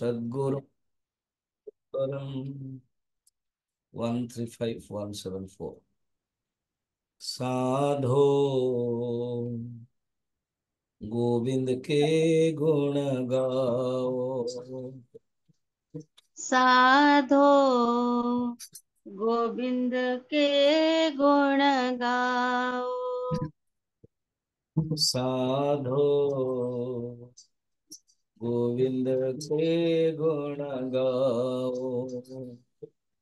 सदगुरु one three five one seven four साधो गोविंद के गुण गाओ साधो गोविंद के गुण गाओ साधो गोविंद के गुण गाओ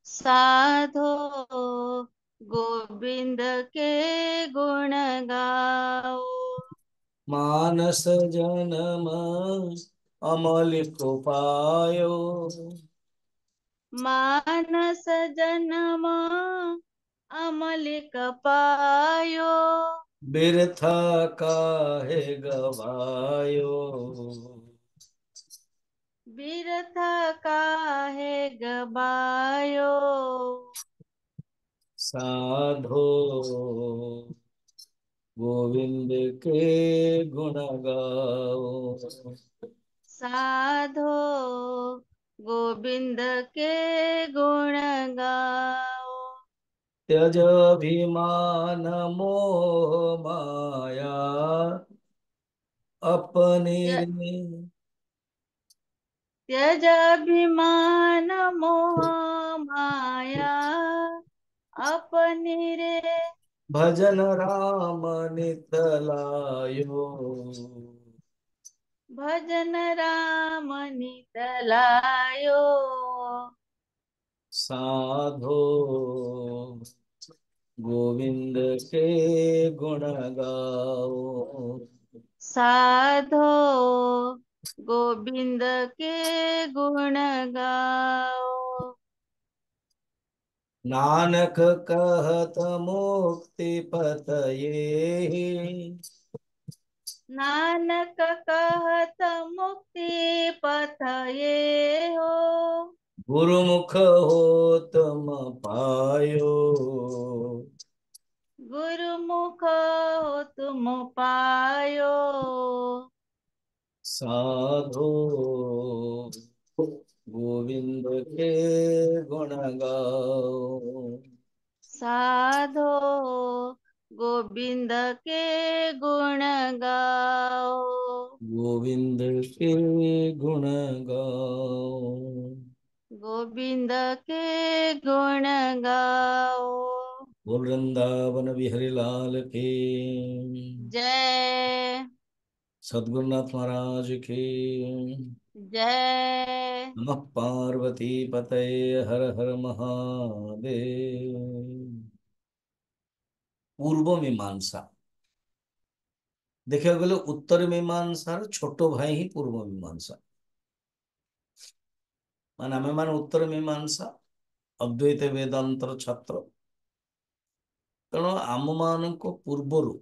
साधो गोविंद के गुण गाओ मानस जनम अमल पायो मानस जन्म अमल कपायो बिरथा काहे गवायो बिरथा का है गबायो साधो गोविंद के गुण गाओ साधो गोविंद के गुण गाओ त्यज अभिमान मोह माया अपनी त्यजाभिमान मोह माया अपनी रे भजन राम नितलायो भजन राम नितलायो साधो गोविंद के गुण गाओ साधो गोविंद के गुण गाओ नानक कहत मुक्ति पत ये नानक कहत मुक्ति पत ये हो गुरुमुख हो तुम पायो गुरुमुख हो तुम पायो साधो गोविंद के गुण गाओ साधो गोविंद के गुण गाओ गोविंद के गुण गाओ गोविंद के गुण गाओ बोल वृंदावन बिहरी लाल के जय सदगुरुनाथ महाराज के जय नम पार्वती पतय हर हर महादेव पूर्व मीमांसा देखा गल उत्तर मीमांसार छोट भाई ही पूर्व मीमांसा मान आम मान उत्तर मीमांसा अद्वैत वेदांत छात्र तेना आम मान पूर्वरू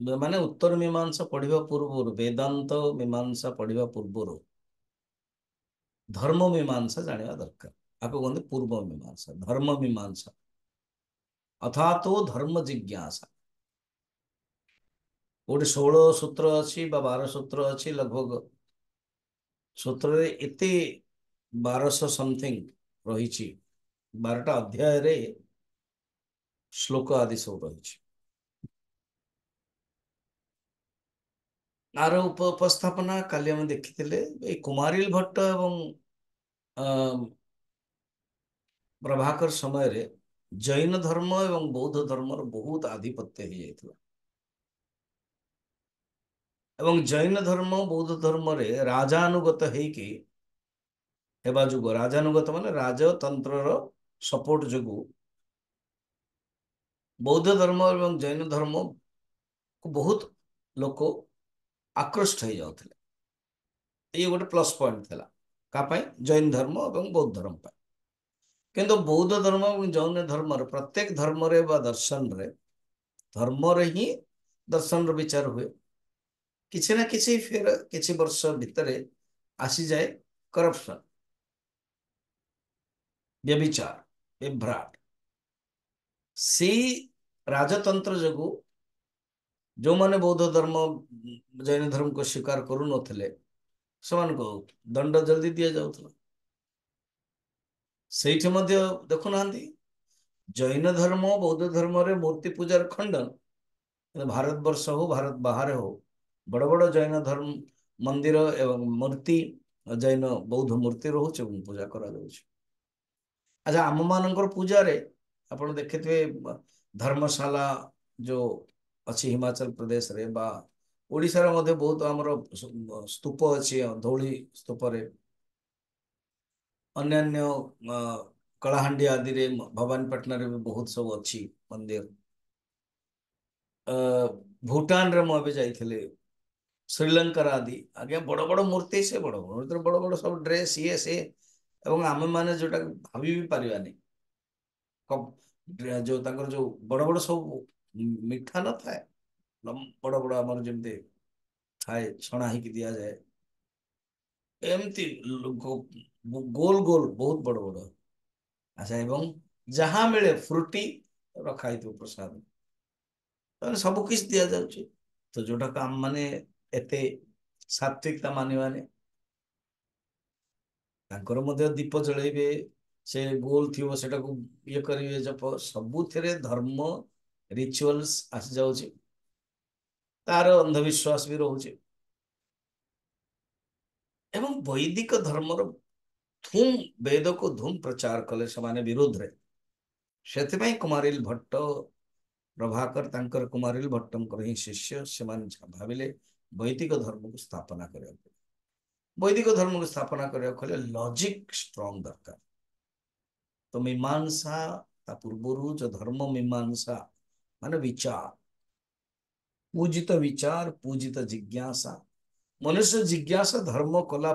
ମାନେ ଉତ୍ତର ମୀମାଂସା ପଢିବା ପୂର୍ବରୁ ବେଦାନ୍ତ ମୀମାଂସା ପଢିବା ପୂର୍ବରୁ ଧର୍ମ ମୀମାଂସା ଜାଣିବା ଦରକାର ଆକୁ କୁହନ୍ତି ପୂର୍ବ ମୀମାଂସା ଧର୍ମ ମୀମାଂସା ଅର୍ଥାତ୍ ଧର୍ମ ଜିଜ୍ଞାସା କୋଉଠି ଷୋହଳ ସୂତ୍ର ଅଛି ବା ବାର ସୂତ୍ର ଅଛି ଲଗଭଗ ସୂତ୍ରରେ ଏତେ ବାରଶହ ସମଥିଙ୍ଗ ରହିଛି ବାରଟା ଅଧ୍ୟାୟରେ ଶ୍ଲୋକ ଆଦି ସବୁ ରହିଛି ଆର ଉପସ୍ଥାପନା କାଲି ଆମେ ଦେଖିଥିଲେ ଏଇ କୁମାରିଲ ଭଟ୍ଟ ଏବଂ ପ୍ରଭାକର ସମୟରେ ଜୈନ ଧର୍ମ ଏବଂ ବୌଦ୍ଧ ଧର୍ମର ବହୁତ ଆଧିପତ୍ୟ ହେଇଯାଇଥିଲା ଏବଂ ଜୈନ ଧର୍ମ ବୌଦ୍ଧ ଧର୍ମରେ ରାଜାନୁଗତ ହେଇକି ହେବା ଯୋଗୁଁ ରାଜାନୁଗତ ମାନେ ରାଜତନ୍ତ୍ରର ସପୋର୍ଟ ଯୋଗୁଁ ବୌଦ୍ଧ ଧର୍ମ ଏବଂ ଜୈନ ଧର୍ମକୁ ବହୁତ ଲୋକ ଆକୃଷ୍ଟ ହେଇଯାଉଥିଲେ ଇଏ ଗୋଟେ ପ୍ଲସ୍ ପଏଣ୍ଟ ଥିଲା କାହା ପାଇଁ ଜୈନ ଧର୍ମ ଏବଂ ବୌଦ୍ଧ ଧର୍ମ ପାଇଁ କିନ୍ତୁ ବୌଦ୍ଧ ଧର୍ମ ଏବଂ ଜୈନ ଧର୍ମରେ ପ୍ରତ୍ୟେକ ଧର୍ମରେ ବା ଦର୍ଶନରେ ଧର୍ମରେ ହିଁ ଦର୍ଶନର ବିଚାର ହୁଏ କିଛି ନା କିଛି ଫେର କିଛି ବର୍ଷ ଭିତରେ ଆସିଯାଏ କରପ୍ସନ ବ୍ୟବିଚାର ବିଭ୍ରାଟ ସେଇ ରାଜତନ୍ତ୍ର ଯୋଗୁଁ ଯେଉଁମାନେ ବୌଦ୍ଧ ଧର୍ମ ଜୈନ ଧର୍ମକୁ ସ୍ୱୀକାର କରୁନଥିଲେ ସେମାନଙ୍କୁ ଦଣ୍ଡ ଜଲ୍ଦି ଦିଆଯାଉଥିଲା ସେଇଠି ମଧ୍ୟ ଦେଖୁନାହାନ୍ତି ଜୈନ ଧର୍ମ ବୌଦ୍ଧ ଧର୍ମରେ ମୂର୍ତ୍ତି ପୂଜାର ଖଣ୍ଡନ କିନ୍ତୁ ଭାରତବର୍ଷ ହଉ ଭାରତ ବାହାରେ ହଉ ବଡ଼ ବଡ଼ ଜୈନ ଧର୍ମ ମନ୍ଦିର ଏବଂ ମୂର୍ତ୍ତି ଜୈନ ବୌଦ୍ଧ ମୂର୍ତ୍ତି ରହୁଛି ଏବଂ ପୂଜା କରାଯାଉଛି ଆଚ୍ଛା ଆମମାନଙ୍କର ପୂଜାରେ ଆପଣ ଦେଖିଥିବେ ଧର୍ମଶାଳା ଯୋଉ ଅଛି ହିମାଚଳ ପ୍ରଦେଶରେ ବା ଓଡ଼ିଶାରେ ମଧ୍ୟ ବହୁତ ଆମର ସ୍ତୂପ ଅଛି ଧଉଳି ସ୍ତୂପରେ ଅନ୍ୟାନ୍ୟ କଳାହାଣ୍ଡି ଆଦିରେ ଭବାନୀପାଟଣାରେ ବି ବହୁତ ସବୁ ଅଛି ମନ୍ଦିର ଭୁଟାନରେ ମୁଁ ଏବେ ଯାଇଥିଲି ଶ୍ରୀଲଙ୍କାର ଆଦି ଆଜ୍ଞା ବଡ଼ ବଡ଼ ମୂର୍ତ୍ତି ସେ ବଡ଼ ବଡ଼ ମୂର୍ତ୍ତିର ବଡ଼ ବଡ଼ ସବୁ ଡ୍ରେସ୍ ଇଏ ସେ ଏବଂ ଆମେମାନେ ଯେଉଁଟାକୁ ଭାବି ବି ପାରିବାନି ଯୋଉ ତାଙ୍କର ଯୋଉ ବଡ଼ ବଡ଼ ସବୁ ମିଠା ନଥାଏ ବଡ ବଡ ଆମର ଯେମିତି ଥାଏ ଛଣା ହେଇକି ଦିଆଯାଏ ଏମିତି ଗୋଲ ଗୋଲ ବହୁତ ବଡ ବଡ ଆଚ୍ଛା ଏବଂ ଯାହା ମିଳେ ଫ୍ରୁଟି ରଖା ହେଇଥିବ ପ୍ରସାଦ ତାହେଲେ ସବୁ କିଛି ଦିଆଯାଉଛି ତ ଯୋଉଟାକୁ ଆମମାନେ ଏତେ ସାତ୍ତ୍ୱିକତା ମାନିବାନି ତାଙ୍କର ମଧ୍ୟ ଦୀପ ଜଳେଇବେ ସେ ଗୋଲ ଥିବ ସେଟାକୁ ଇଏ କରିବେ ଜପ ସବୁଥିରେ ଧର୍ମ ରିଚୁଆଲ୍ସ ଆସିଯାଉଛି ତାର ଅନ୍ଧବିଶ୍ୱାସ ବି ରହୁଛି ଏବଂ ବୈଦିକ ଧର୍ମର ଧୁମ୍ ବେଦକୁ ଧୁମ୍ ପ୍ରଚାର କଲେ ସେମାନେ ବିରୁଦ୍ଧରେ ସେଥିପାଇଁ କୁମାରିଲ ଭଟ୍ଟ ପ୍ରଭାକର ତାଙ୍କର କୁମାରିଲ ଭଟ୍ଟଙ୍କର ହିଁ ଶିଷ୍ୟ ସେମାନେ ଭାବିଲେ ବୈଦିକ ଧର୍ମକୁ ସ୍ଥାପନା କରିବାକୁ ବୈଦିକ ଧର୍ମକୁ ସ୍ଥାପନା କରିବାକୁ ହେଲେ ଲଜିକ୍ ଷ୍ଟ୍ରଙ୍ଗ ଦରକାର ତ ମୀମାଂସା ତା ପୂର୍ବରୁ ଯେଉଁ ଧର୍ମ ମୀମାଂସା माने विचार पूजित विचार पूजित जिज्ञासा मनुष्य जिज्ञासा धर्म कला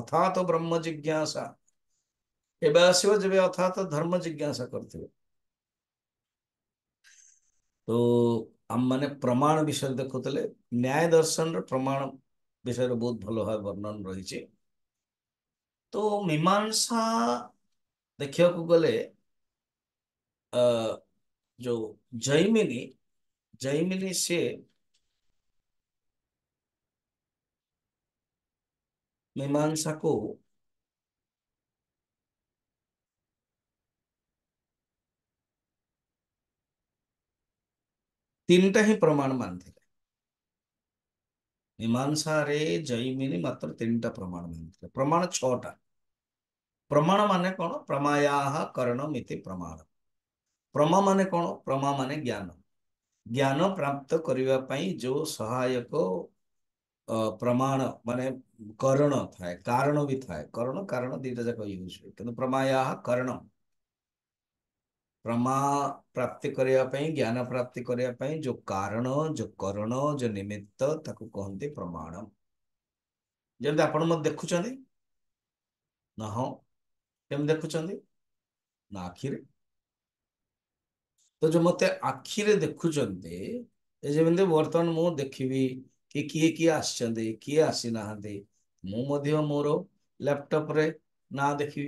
अर्थात ब्रह्म जिज्ञासा एवं आसो जब अर्थात धर्म जिज्ञासा करते तो आम मैंने प्रमाण विषय देखुले न्याय दर्शन प्रमाण विषय बहुत भल भाव वर्णन रही तो मीमांसा देखा गले जो जयमिनी जयमिनी से मीमांसा को टा ही प्रमाण मानते रे जैमिनी मात्र तीन टा प्रमाण मानते प्रमाण छा प्रमाण मान कौन प्रमाया करणम प्रमाण ପ୍ରମା ମାନେ କ'ଣ ପ୍ରମା ମାନେ ଜ୍ଞାନ ଜ୍ଞାନ ପ୍ରାପ୍ତ କରିବା ପାଇଁ ଯୋଉ ସହାୟକ ପ୍ରମାଣ ମାନେ କରଣ ଥାଏ କାରଣ ବି ଥାଏ କରଣ କାରଣ ଦିଟା ଯାକ ୟୁଜ୍ ହୁଏ କିନ୍ତୁ ପ୍ରମାୟା କରଣ ପ୍ରମା ପ୍ରାପ୍ତି କରିବା ପାଇଁ ଜ୍ଞାନ ପ୍ରାପ୍ତି କରିବା ପାଇଁ ଯୋଉ କାରଣ ଯୋଉ କରଣ ଯୋଉ ନିମିତ୍ତ ତାକୁ କହନ୍ତି ପ୍ରମାଣ ଯେମିତି ଆପଣ ମୋତେ ଦେଖୁଛନ୍ତି ନା ହଁ କେମିତି ଦେଖୁଛନ୍ତି ନା ଆଖିରେ तो जो मत आखिरे देखुंत बर्तमान मु देखी कि किए किए आए आसी ना मुझे मोर लैपटप्रे ना देखी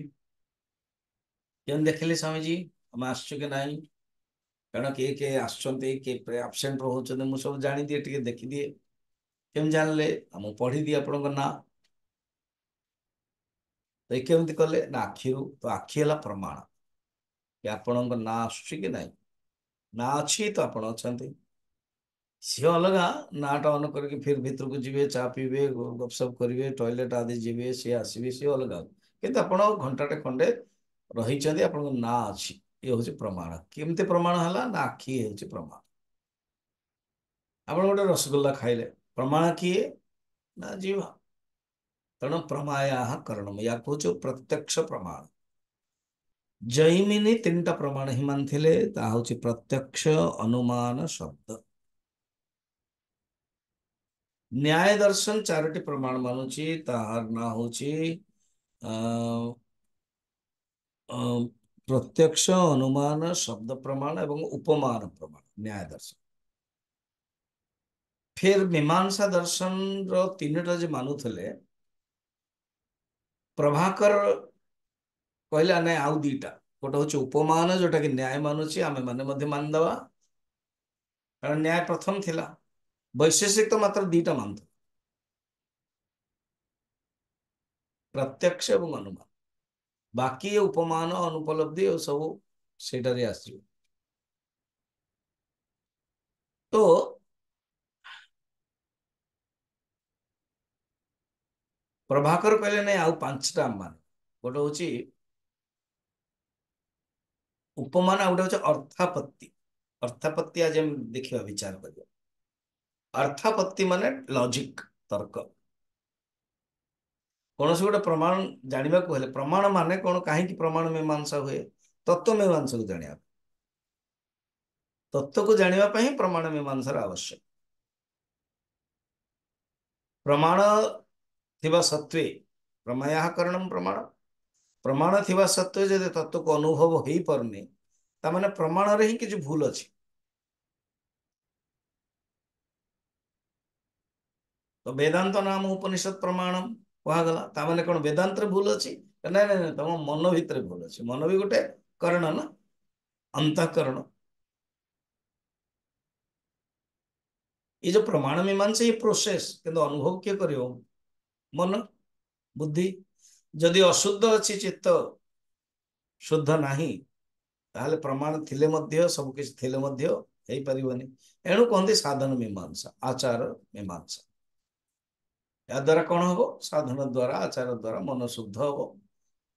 कम देखिले स्वामीजी तुम आस कारण किए किए आए आबसेंट रोचे मुझे सब जान दिए टे देखी दिए कम जान ले पढ़ी दिए आप तो कमी कले आखिर तो आखि है प्रमाण कि आपण ना आस ना ना अच्छी तो आपड़ अच्छा सी अलग ना टा कर फिर भितर को जी चा पीबे गपसप करेंगे टयलेट आदि जी सी आसबे सी अलग कि घंटाटे खंडे रही आप अच्छी ये हूँ प्रमाण कमी प्रमाण है ना आखि हूँ प्रमाण आप गोटे रसगोल्ला खाइले प्रमाण किए ना जीवा तेना प्रमाया करणम या कह प्रत्यक्ष प्रमाण जैमिनी तीन टा प्रमाण ही मानते हूँ प्रत्यक्ष अनुमान शब्द न्याय दर्शन चारोटी प्रमाण मानुची तार ना हूँ प्रत्यक्ष अनुमान शब्द प्रमाण एवं उपमान प्रमाण न्याय दर्शन फिर मीमांसा दर्शन रो तीन टा जे मानुले प्रभाकर कहला ना आउ दीटा गोटे हूँ उपमान जोटा कि न्याय मानुची आम मैंने मान दवा कारण न्याय प्रथम थी वैशेषिक तो मात्र दीटा मानते प्रत्यक्ष एवं अनुमान बाकी ये उपमान अनुपलब्धि सब से आस तो प्रभाकर कहले ना आँचटा मान गोटे हूँ उपमान आ गए अर्थापत्ति अर्थापत्ति आज देखिए विचार कर अर्थापत्ति मान लजिक तर्क कौन सी गोटे प्रमाण जानवा को प्रमाण मान कौन कहीं प्रमाण मीमांसा हुए तत्व मीमांसा को जाना तत्व को जानवाप प्रमाण मीमांसार आवश्यक प्रमाण थी सत्वे प्रमेयकरण प्रमाण ପ୍ରମାଣ ଥିବା ସତ୍ତ୍ୱେ ଯଦି ତତ୍ତ୍ୱକୁ ଅନୁଭବ ହେଇପାରୁନି ତା ମାନେ ପ୍ରମାଣରେ ହିଁ କିଛି ଭୁଲ ଅଛି ତ ବେଦାନ୍ତ ନାମ ଉପନିଷଦ ପ୍ରମାଣ କୁହାଗଲା ତା ମାନେ କ'ଣ ବେଦାନ୍ତରେ ଭୁଲ ଅଛି ନାଇଁ ନାଇଁ ତମ ମନ ଭିତରେ ଭୁଲ ଅଛି ମନ ବି ଗୋଟେ କରଣ ନା ଅନ୍ତଃକରଣ ये जो प्रमाण मीमांसा ये प्रोसेस किंतु अनुभव क्या करियो मन बुद्धि ଯଦି ଅଶୁଦ୍ଧ ଅଛି ଚିତ୍ତ ଶୁଦ୍ଧ ନାହିଁ ତାହେଲେ ପ୍ରମାଣ ଥିଲେ ମଧ୍ୟ ସବୁକିଛି ଥିଲେ ମଧ୍ୟ ହେଇପାରିବନି ଏଣୁ କହନ୍ତି ସାଧନ ମୀମାଂସା ଆଚାର ମୀମାଂସା ଏହାଦ୍ୱାରା କ'ଣ ହବ ସାଧନ ଦ୍ୱାରା ଆଚାର ଦ୍ୱାରା ମନ ଶୁଦ୍ଧ ହବ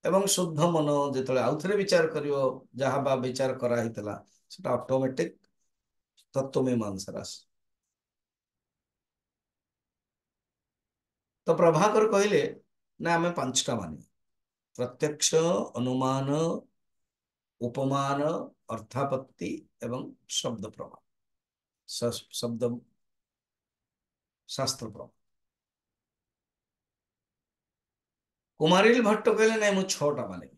ଏବଂ ଶୁଦ୍ଧ ମନ ଯେତେବେଳେ ଆଉଥରେ ବିଚାର କରିବ ଯାହା ବା ବିଚାର କରା ହେଇଥିଲା ସେଟା ଅଟୋମେଟିକ ତତ୍ଵ ମୀମାଂସାର ତ ପ୍ରଭାକର କହିଲେ ನಾಮ ಪಂಚತмани प्रत्यक्ष अनुमान ಉಪಮಾನ ಅರ್ಥಪಕ್ತಿ এবং শব্দಪ್ರಮಾದ শব্দ ಶಾಸ್ತ್ರಪ್ರಮ ಕುಮಾರೀಲ್ ಭಟ್ಟಕೇಲೇನ ಮೊ 6 ಟಾ ಬಲೆ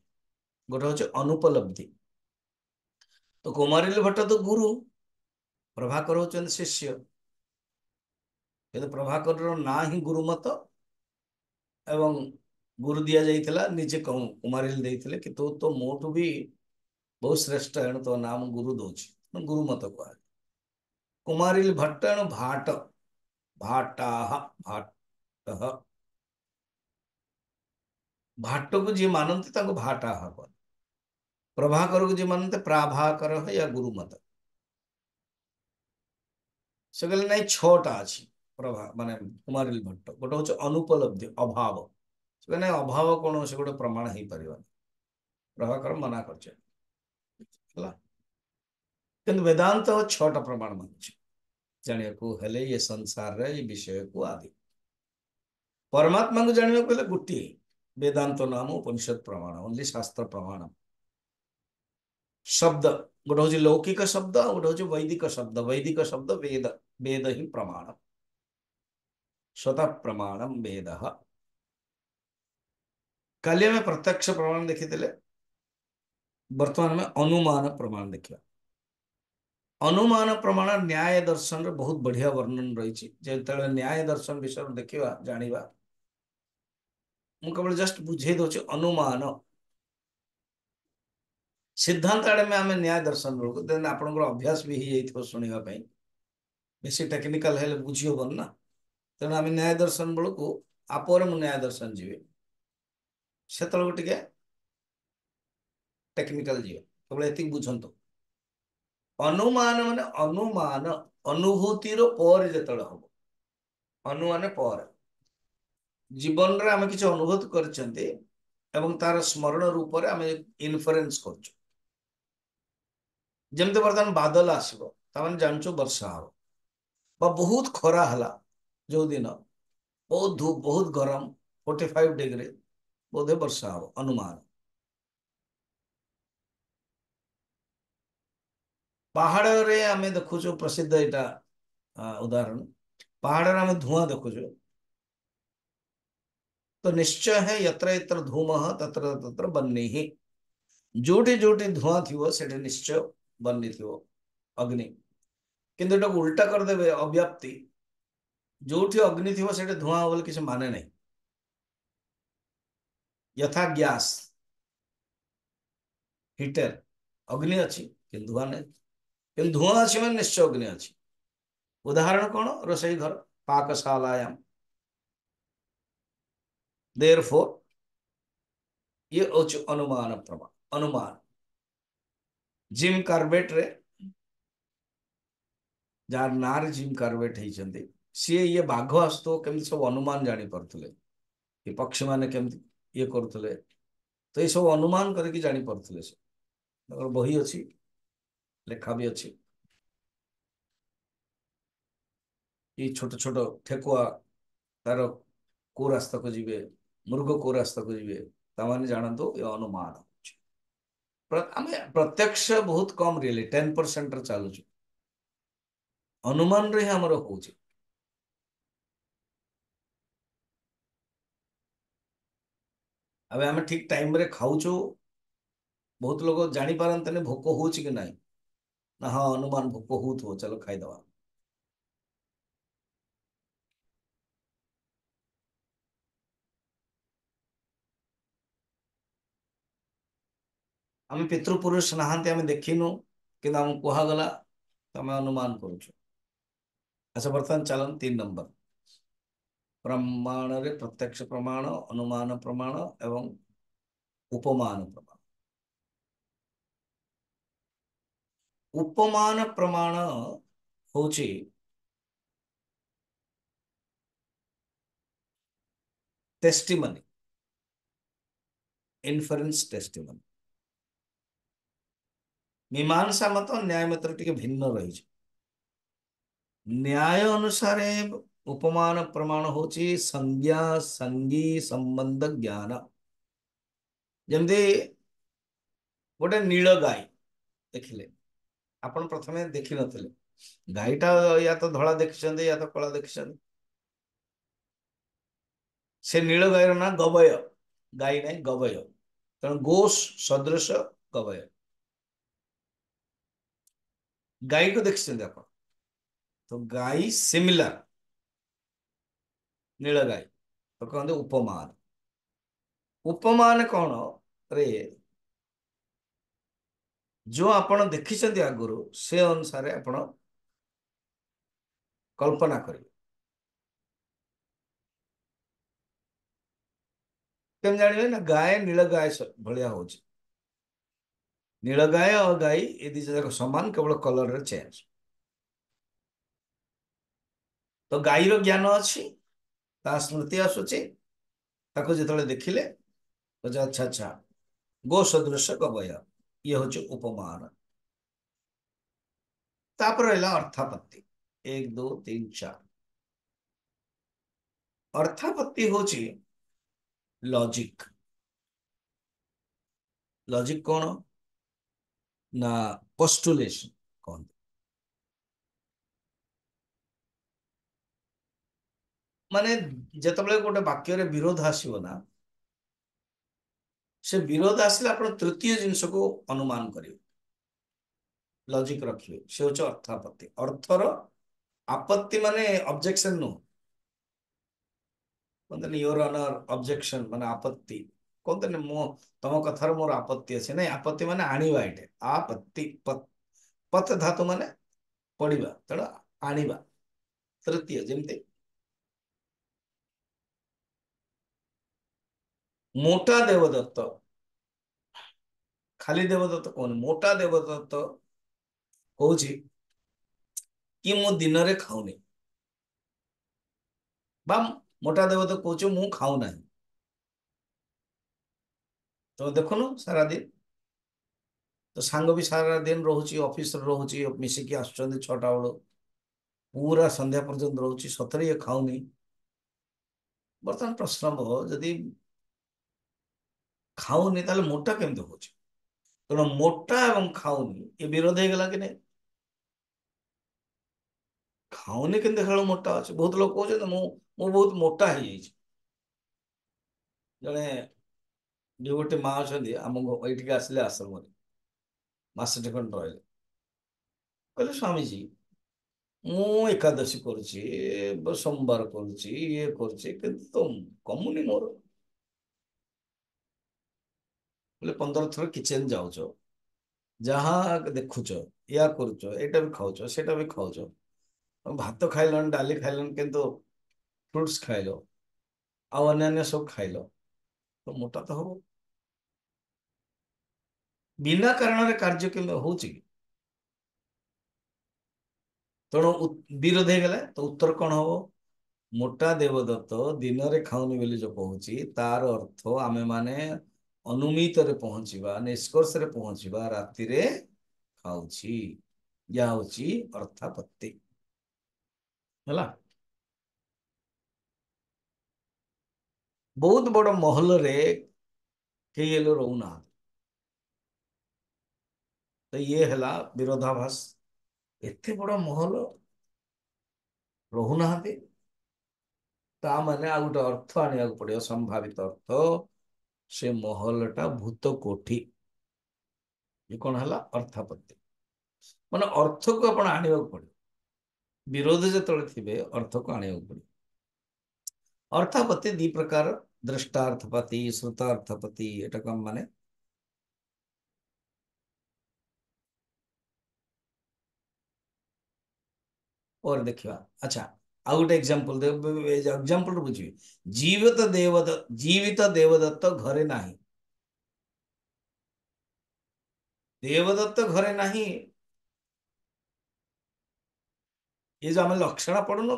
ಗೊಠಾ ହେଚ ଅନୁପଲବ୍ଧି તો କୁମାରୀଲ ଭଟାତ ଗୁରୁ ପ୍ରଭାକରୁଚନ୍ତ ଶିଷ୍ୟ ଏନ ପ୍ରଭାକର ନାହିଁ ଗୁରୁମତ ଏବଂ ଗୁରୁ ଦିଆଯାଇଥିଲା ନିଜେ କୁମାରିଲ ଦେଇଥିଲେ କି ତୁ ତୋ ମୋଠୁ ବି ବହୁତ ଶ୍ରେଷ୍ଠ ଏଣୁ ତୋ ନାମ ଗୁରୁ ଦଉଛି ଗୁରୁ ମତ କୁହାଯାଏ କୁମାରିଲ ଭଟ୍ଟ ଏଣୁ ଭାଟ ଭାଟାହ ଭାଟହ ଭାଟକୁ ଯିଏ ମାନନ୍ତି ତାଙ୍କୁ ଭାଟାହ କହନ୍ତି ପ୍ରଭାକରକୁ ଯିଏ ମାନନ୍ତି ପ୍ରାଭାକର ୟା ଗୁରୁମତ ସେ କହିଲେ ନାଇଁ ଛଅଟା ଅଛି मानने कुमार भट्ट गोटे हम अनुपलब्धि अभाव मैंने अभाव कौन से गोटे प्रमाण हो पारानी प्रभाकर मना कर वेदांत छट प्रमाण मानुच जाना ये संसार रे विषय को आदि परमात्मा को जानवाक गोटे वेदांत नाम उपनिषद प्रमाण ओनली शास्त्र प्रमाण शब्द गोटे हूँ लौकिक शब्द गोटे हूँ वैदिक शब्द वैदिक शब्द वेद वेद ही प्रमाण स्वतः प्रमाणम वेद कल्य में प्रत्यक्ष प्रमाण देखी वर्तमान में अनुमान प्रमाण देखा अनुमान प्रमाण न्याय दर्शन बहुत बढ़िया वर्णन रही न्याय दर्शन विषय देखा जानवा मुझे जस्ट बुझे दौर अनुमान सिद्धांत आड़े में आम न्याय दर्शन बेलू देन आप अभ्यास भी हो जाइए शुणापी बेस टेक्निकाल बुझी हम ना ତେଣୁ ଆମେ ନ୍ୟାୟ ଦର୍ଶନ ବେଳକୁ ଆପରେ ମୁଁ ନ୍ୟାୟ ଦର୍ଶନ ଯିବି ସେତେବେଳକୁ ଟିକେ ଟେକ୍ନିକାଲ ଯିବେ କେବଳ ଏତିକି ବୁଝନ୍ତୁ ଅନୁମାନ ମାନେ ଅନୁମାନ ଅନୁଭୂତିର ପରେ ଯେତେବେଳେ ହବ ଅନୁମାନେ ପରେ ଜୀବନରେ ଆମେ କିଛି ଅନୁଭୂତି କରିଛନ୍ତି ଏବଂ ତାର ସ୍ମରଣ ରୂପରେ ଆମେ ଇନଫରେନ୍ସ କରୁଛୁ ଯେମିତି ବର୍ତ୍ତମାନ ବାଦଲ ଆସିବ ତାମାନେ ଜାଣିଛୁ ବର୍ଷା ହବ ବା ବହୁତ ଖରା ହେଲା जो दिन बहुत धूप बहुत गरम फोर्टी फाइव डिग्री बोधे वर्षा हम अनुमान पहाड़े आम देखु प्रसिद्ध यहाँ उदाहरण पहाड़ रे धूआ देखु तो निश्चय है यत्र यत्र धूम तत्र तत्र बनी ही जोटी जोटी धूआ थी से निश्चय बनी थी अग्नि किंतु उल्टा करदे अव्याप्ति जोठी अग्नि थी से धूआ हो किसी माने ना यथा ग्यास हिटर अग्नि अच्छी धुआ नहीं धुआ अच्छी मैं निश्चय अग्नि अच्छी उदाहरण कौन रोसई घर पाकशालायाम देर फोर ये अनुमान प्रमाण अनुमान जिम कार्बेट रे जार नार जिम कार्बेट है सीए ये बाघ आसत केम सब अनुमान जापार विपक्ष मैंने केमती ये करुले तो ये सब अनुमान कर बही अच्छी लेखा भी अच्छी ये छोट छोट ठेकुआ तार को रास्ता को जीवे मृग को रास्ता को जीवे ताने जाना तो ये अनुमान प्रत्यक्ष बहुत कम रियली टेन परसेंट रुचु अनुमान रे ही अबे आम ठीक टाइम रे खाऊ बहुत लोग जापारत भोक हो ना ना हाँ अनुमान भोक हो चलो खाई दवा आम पितृपुरुष नहांते आम देखू कि कहगला तुम तो अनुमान करुच अच्छा बर्तमान चलन तीन नंबर ପ୍ରମାଣରେ ପ୍ରତ୍ୟକ୍ଷ ପ୍ରମାଣ ଅନୁମାନ ପ୍ରମାଣ ଏବଂ ଉପମାନ ପ୍ରମାଣ ଉପମାନ ପ୍ରମାଣ ହଉଛି ଟେଷ୍ଟିମନି inference ଟେଷ୍ଟିମନି ମୀମାଂସା ମତ ନ୍ୟାୟ ମତରେ ଟିକେ ଭିନ୍ନ ରହିଛି ନ୍ୟାୟ ଅନୁସାରେ ઉપમાન પ્રમાણ હોચે સંજ્ઞા સંગી સંબંધ જ્ઞાન ଯେମିତି ଗୋଟେ ନୀଳ ଗାଈ ଦେଖିଲେ ଆପଣ ପ୍ରଥମେ ଦେଖିନଥିଲେ ଗାଈଟା ୟା ତ ଧଳା ଦେଖିଛନ୍ତି ୟା ତ କଳା ଦେଖିଛନ୍ତି ସେ ନୀଳ ଗାଈର ନାଁ ଗବୟ ଗାଈ ନାହିଁ ଗବୟ ତେଣୁ ଗୋଷ ସଦୃଶ ଗବୟ ଗାଈକୁ ଦେଖିଛନ୍ତି ଆପଣ ତ ଗାଈ ସିମିଲାର ನೀಳಗಾಯಿ ಅದಕ್ಕೊಂದು ಉಪಮಾನ ಉಪಮಾನ କ'ଣ ରେ ଯେଉଁ ଆପଣ ଦେଖିଛନ୍ତି ଆଗରୁ ସେ ଅନୁସାରେ ଆପଣ କଳ୍ପନା କରିବେ କେମିତି ଜାଣିବେ ନା ଗାଏ ନୀଳ ଗାଏ ଭଳିଆ ହଉଛି ନୀଳ ଗାଏ ଆଉ ଗାଈ ଏ ଦି ଯାକ ସମାନ କେବଳ କଲରରେ ଚେଞ୍ଜ ତ ଗାଈର ଜ୍ଞାନ ଅଛି स्मृति आसुचे देखिले अच्छा अच्छा गो सदृश कवय ये हूँ उपमान अर्थापत्ति एक दो तीन चार अर्थापत्ति हूँ लॉजिक लॉजिक कौन ना पोस्टुलेशन ମାନେ ଯେତେବେଳେ ଗୋଟେ ବାକ୍ୟରେ ବିରୋଧ ଆସିବ ନା ସେ ବିରୋଧ ଆସିଲେ ଆପଣ ତୃତୀୟ ଜିନିଷକୁ ଅନୁମାନ କରିବେ ଲଜିକ୍ ରଖିବେ ସେ ହଉଛି ଅର୍ଥ ଆପତ୍ତି ଅର୍ଥର ଆପତ୍ତି ମାନେ ଅବଜେକ୍ସନ ନୁହଁ କୁହନ୍ତିନି ୟୋର ଅନର ଅବଜେକ୍ସନ ମାନେ ଆପତ୍ତି କୁହନ୍ତିନି ମୋ ତମ କଥାର ମୋର ଆପତ୍ତି ଅଛି ନାଇଁ ଆପତ୍ତି ମାନେ ଆଣିବା ଏଇଠି ଆପତ୍ତି ପଥ ଧାତୁ ମାନେ ପଡ଼ିବା ତେଣୁ ଆଣିବା ତୃତୀୟ ଯେମିତି ମୋଟା ଦେବଦତ୍ତ ଖାଲି ଦେବଦତ୍ତ କହୁନି ମୋଟା ଦେବଦତ୍ତ କହୁଛି କି ମୁଁ ଦିନରେ ଖାଉନି ବା ମୋଟା ଦେବଦତ୍ତ କହୁଛି ମୁଁ ଖାଉ ନାହିଁ ତ ଦେଖୁନୁ ସାରାଦିନ ତ ସାଙ୍ଗ ବି ସାରାଦିନ ରହୁଛି ଅଫିସରେ ରହୁଛି ମିଶିକି ଆସୁଛନ୍ତି ଛଅଟା ବେଳୁ ପୁରା ସନ୍ଧ୍ୟା ପର୍ଯ୍ୟନ୍ତ ରହୁଛି ସତରେ ଇଏ ଖାଉନି ବର୍ତ୍ତମାନ ପ୍ରଶ୍ନ ଯଦି ଖାଉନି ତାହେଲେ ମୋଟା କେମିତି ହଉଛି ତେଣୁ ମୋଟା ଏବଂ ଖାଉନି ଏ ବିରୋଧ ହେଇଗଲା କି ନାହିଁ ଖାଉନି କେମିତି ଖେଳ ମୋଟା ଅଛି ବହୁତ ଲୋକ କହୁଛନ୍ତି ମୁଁ ମୁଁ ବହୁତ ମୋଟା ହେଇଯାଇଛି ଜଣେ ଡିଉଟି ମା ଅଛନ୍ତି ଆମ ଏଇଠିକି ଆସିଲେ ଆଶ୍ରମରେ ମାସଟି ଖଣ୍ଡ ରହିଲେ କହିଲେ ସ୍ୱାମୀଜୀ ମୁଁ ଏକାଦଶୀ କରୁଛି ସୋମବାର କରୁଛି ଇଏ କରୁଛି କିନ୍ତୁ କମୁନି ମୋର ବୋଲେ ପନ୍ଦର ଥର କିଚେନ୍ ଯାଉଛ ଯାହା ଦେଖୁଛ ଏହା କରୁଛ ଏଇଟା ବି ଖାଉଛ ସେଇଟା ବି ଖାଉଛ ଭାତ ଖାଇଲଣି ଡାଲି ଖାଇଲଣି କିନ୍ତୁ ଫ୍ରୁଟ୍ସ ଖାଇଲ ଆଉ ଅନ୍ୟାନ୍ୟ ସବୁ ଖାଇଲ ତ ମୋଟା ତ ହବ ବିନା କାରଣରେ କାର୍ଯ୍ୟ କେମିତି ହଉଛି କି ତେଣୁ ବିରୋଧ ହେଇଗଲା ତ ଉତ୍ତର କ'ଣ ହବ ମୋଟା ଦେବଦତ୍ତ ଦିନରେ ଖାଉନି ବୋଲି ଯୋଉ କହୁଛି ତାର ଅର୍ଥ ଆମେମାନେ ଅନୁମିତରେ ପହଞ୍ଚିବା ନିଷ୍କର୍ଷରେ ପହଞ୍ଚିବା ରାତିରେ ଖାଉଛି ଯାହା ହଉଛି ଅର୍ଥାପତ୍ତି ହେଲା ବହୁତ ବଡ ମହଲରେ କେହି ହେଲେ ରହୁନାହାନ୍ତି ତ ଇଏ ହେଲା ବିରୋଧାଭାସ ଏତେ ବଡ ମହଲ ରହୁନାହାନ୍ତି ତା ମାନେ ଆଉ ଗୋଟେ ଅର୍ଥ ଆଣିବାକୁ ପଡିବ ସମ୍ଭାବିତ ଅର୍ଥ से महलटा भूत कोठी ये कौन है अर्थापत्ति मान अर्थ को आप आने पड़े विरोध जिते थे अर्थ को आने पड़े अर्थापत्ति दि प्रकार दृष्टार्थपति श्रुतार्थपति यटा कम मान और देखा अच्छा आउट एग्जाम्पल एग्जाम्पल बुझे जीवित देवदत्त जीवित देवदत्त घरे ना देवदत्त घरे ना ये जो आम लक्षण पढ़ु ना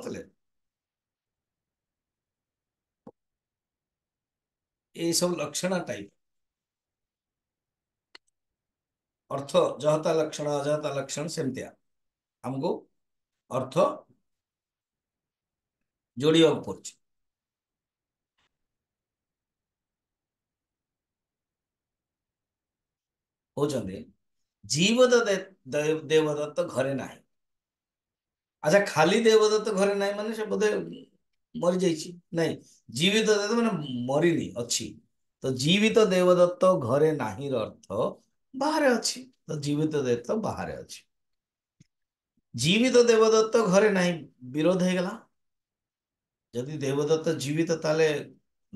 ये सब लक्षण टाइप अर्थ जहता लक्षण अजहता लक्षण सेमतिया आमको अर्थ জোড়িয়োগ করছে କହୁଛନ୍ତି ଜୀବ ତ ଦେବଦତ୍ତ ଘରେ ନାହିଁ ଆଚ୍ଛା ଖାଲି ଦେବଦତ୍ତ ଘରେ ନାହିଁ ମାନେ ସେ ବୋଧେ ମରିଯାଇଛି ନାଇଁ ଜୀବିତ ଦେବଦତ୍ତ ମାନେ ମରିନି ଅଛି ତ ଜୀବିତ ଦେବଦତ୍ତ ଘରେ ନାହିଁର ଅର୍ଥ ବାହାରେ ଅଛି ତ ଜୀବିତ ଦେବଦତ୍ତ ବାହାରେ ଅଛି ଜୀବିତ ଦେବଦତ୍ତ ଘରେ ନାହିଁ ବିରୋଧ ହେଇଗଲା ଯଦି ଦେବଦତ୍ତ ଜୀବିତ ତାହେଲେ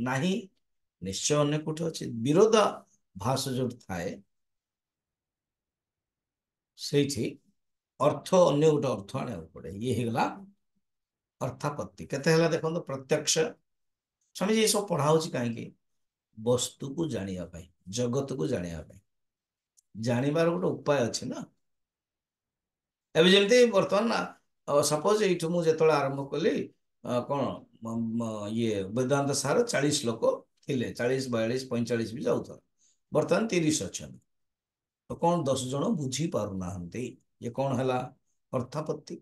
ନାହିଁ ନିଶ୍ଚୟ ଅନ୍ୟ କୋଠି ଅଛି ବିରୋଧ ଭାଷ ଯୋଉଠି ଥାଏ ସେଇଠି ଅର୍ଥ ଅନ୍ୟ ଗୋଟେ ଅର୍ଥ ଆଣିବାକୁ ପଡ଼େ ଇଏ ହେଇଗଲା ଅର୍ଥାପତ୍ତି କେତେ ହେଲା ଦେଖନ୍ତୁ ପ୍ରତ୍ୟକ୍ଷ ସ୍ୱାମୀଜୀ ଏସବୁ ପଢ଼ା ହେଉଛି କାହିଁକି ବସ୍ତୁକୁ ଜାଣିବା ପାଇଁ ଜଗତକୁ ଜାଣିବା ପାଇଁ ଜାଣିବାର ଗୋଟେ ଉପାୟ ଅଛି ନା ଏବେ ଯେମିତି ବର୍ତ୍ତମାନ ସପୋଜ ଏଇଠୁ ମୁଁ ଯେତେବେଳେ ଆରମ୍ଭ କଲି କ'ଣ वेदांत सार चालीस लोक थे चालीस बयालीस पैंचाश भी जाऊ बर्तमान तीस अच्छा तो कौन दस जन बुझी पार ना ये कौन है अर्थापत्ति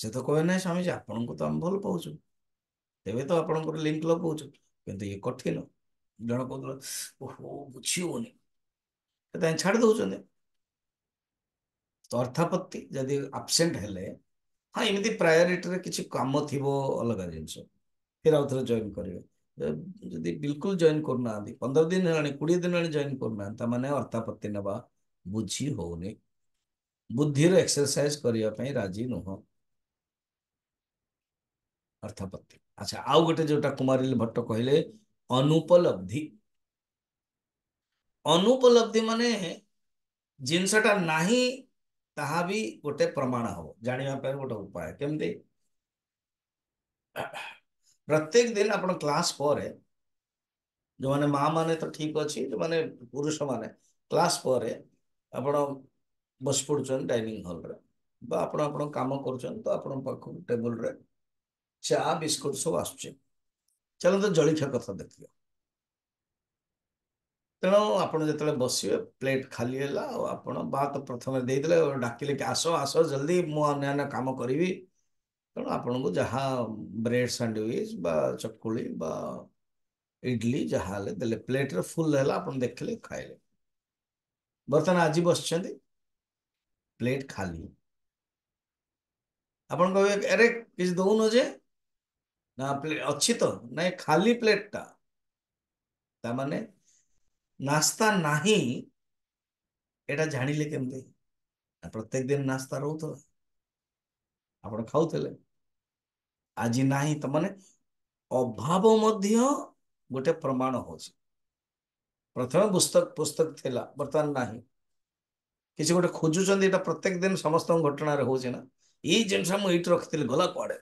से तो कहे ना स्वामीजी आपण को भल पाऊ तेरे तो आप लिंक लगाऊ कि ये कठिन जन कह बुझे छाड़ दौर तो अर्थापत्ति जदि आबसेंट है ହଁ ଏମିତି ପ୍ରାୟୋରିଟିରେ କିଛି କାମ ଥିବ ଅଲଗା ଜିନିଷ ଫେର ଆଉ ଥରେ ଜଏନ୍ କରିବେ ଯଦି ବିଲକୁଲ ଜଏନ୍ କରୁନାହାନ୍ତି ପନ୍ଦର ଦିନ ହେଲାଣି କୋଡ଼ିଏ ଦିନ ହେଲାଣି ଜଏନ୍ କରୁନାହାନ୍ତି ତାମାନେ ଅର୍ଥାପତ୍ତି ନେବା ବୁଝି ହଉନି ବୁଦ୍ଧିର ଏକ୍ସରସାଇଜ କରିବା ପାଇଁ ରାଜି ନୁହଁ ଅର୍ଥାପତ୍ତି ଆଚ୍ଛା ଆଉ ଗୋଟେ ଯୋଉଟା କୁମାରିଲ ଭଟ୍ଟ କହିଲେ ଅନୁପଲବ୍ଧି ଅନୁପଲବ୍ଧି ମାନେ ଜିନିଷଟା ନାହିଁ ତାହା ବି ଗୋଟେ ପ୍ରମାଣ ହବ ଜାଣିବା ପାଇଁ ଗୋଟେ ଉପାୟ କେମିତି ପ୍ରତ୍ୟେକ ଦିନ ଆପଣ କ୍ଲାସ୍ ପରେ ଯେଉଁମାନେ ମା ମାନେ ତ ଠିକ୍ ଅଛି ଯେଉଁମାନେ ପୁରୁଷମାନେ କ୍ଲାସ୍ ପରେ ଆପଣ ବସି ପଡ଼ୁଛନ୍ତି ଡାଇନିଂ ହଲ୍ରେ ବା ଆପଣ ଆପଣ କାମ କରୁଛନ୍ତି ତ ଆପଣଙ୍କ ପାଖକୁ ଟେବୁଲ୍ରେ ଚା ବିସ୍କୁଟ୍ ସବୁ ଆସୁଛି ଚାଲନ୍ତୁ ଜଳଖିଆ କଥା ଦେଖିବା ତେଣୁ ଆପଣ ଯେତେବେଳେ ବସିବେ ପ୍ଲେଟ୍ ଖାଲି ହେଲା ଆଉ ଆପଣ ଭାତ ପ୍ରଥମେ ଦେଇଦେଲେ ଡାକିଲେ କି ଆସ ଆସ ଜଲ୍ଦି ମୁଁ ଅନ୍ୟାନ୍ୟ କାମ କରିବି ତେଣୁ ଆପଣଙ୍କୁ ଯାହା ବ୍ରେଡ୍ ସାଣ୍ଡୱିଚ୍ ବା ଚକୁଳି ବା ଇଡଲି ଯାହା ହେଲେ ଦେଲେ ପ୍ଲେଟ୍ରେ ଫୁଲ୍ ହେଲା ଆପଣ ଦେଖିଲେ ଖାଇଲେ ବର୍ତ୍ତମାନ ଆଜି ବସିଛନ୍ତି ପ୍ଲେଟ୍ ଖାଲି ଆପଣ କହିବେ ଆରେ କିଛି ଦେଉନ ଯେ ନା ପ୍ଲେଟ୍ ଅଛି ତ ନାଇଁ ଖାଲି ପ୍ଲେଟ୍ଟା ତାମାନେ ନାସ୍ତା ନାହିଁ ଏଇଟା ଜାଣିଲେ କେମିତି ପ୍ରତ୍ୟେକ ଦିନ ନାସ୍ତା ରହୁଥିଲା ଆପଣ ଖାଉଥିଲେ ଆଜି ନାହିଁ ତ ମାନେ ଅଭାବ ମଧ୍ୟ ଗୋଟେ ପ୍ରମାଣ ହେଉଛି ପ୍ରଥମେ ପୁସ୍ତକ ପୁସ୍ତକ ଥିଲା ବର୍ତ୍ତମାନ ନାହିଁ କିଛି ଗୋଟେ ଖୋଜୁଛନ୍ତି ଏଇଟା ପ୍ରତ୍ୟେକ ଦିନ ସମସ୍ତଙ୍କ ଘଟଣାରେ ହେଉଛି ନା ଏଇ ଜିନିଷ ମୁଁ ଏଇଠି ରଖିଥିଲି ଗଲା କୁଆଡ଼େ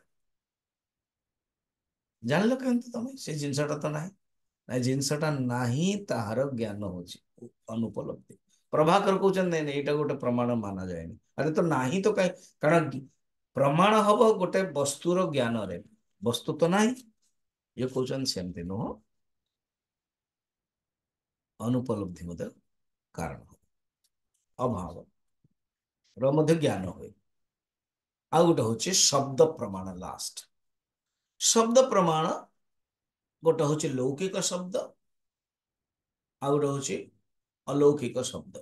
ଜାଣିଲ କେମିତି ତମେ ସେ ଜିନିଷଟା ତ ନାହିଁ जिनसटा ना ही ज्ञान हूँ अनुपलब्धि प्रभाकर कहते नहीं गोटे प्रमाण माना जाए अरे तो ना तो कहीं कारण प्रमाण हम गोटे वस्तुर ज्ञान वस्तु तो ना ये कौन से नुह अनुपलब्धि कारण अभाव ज्ञान हुए आ गोटे हूँ शब्द प्रमाण लास्ट शब्द प्रमाण ଗୋଟେ ହଉଛି ଲୌକିକ ଶବ୍ଦ ଆଉ ଗୋଟେ ହଉଛି ଅଲୌକିକ ଶବ୍ଦ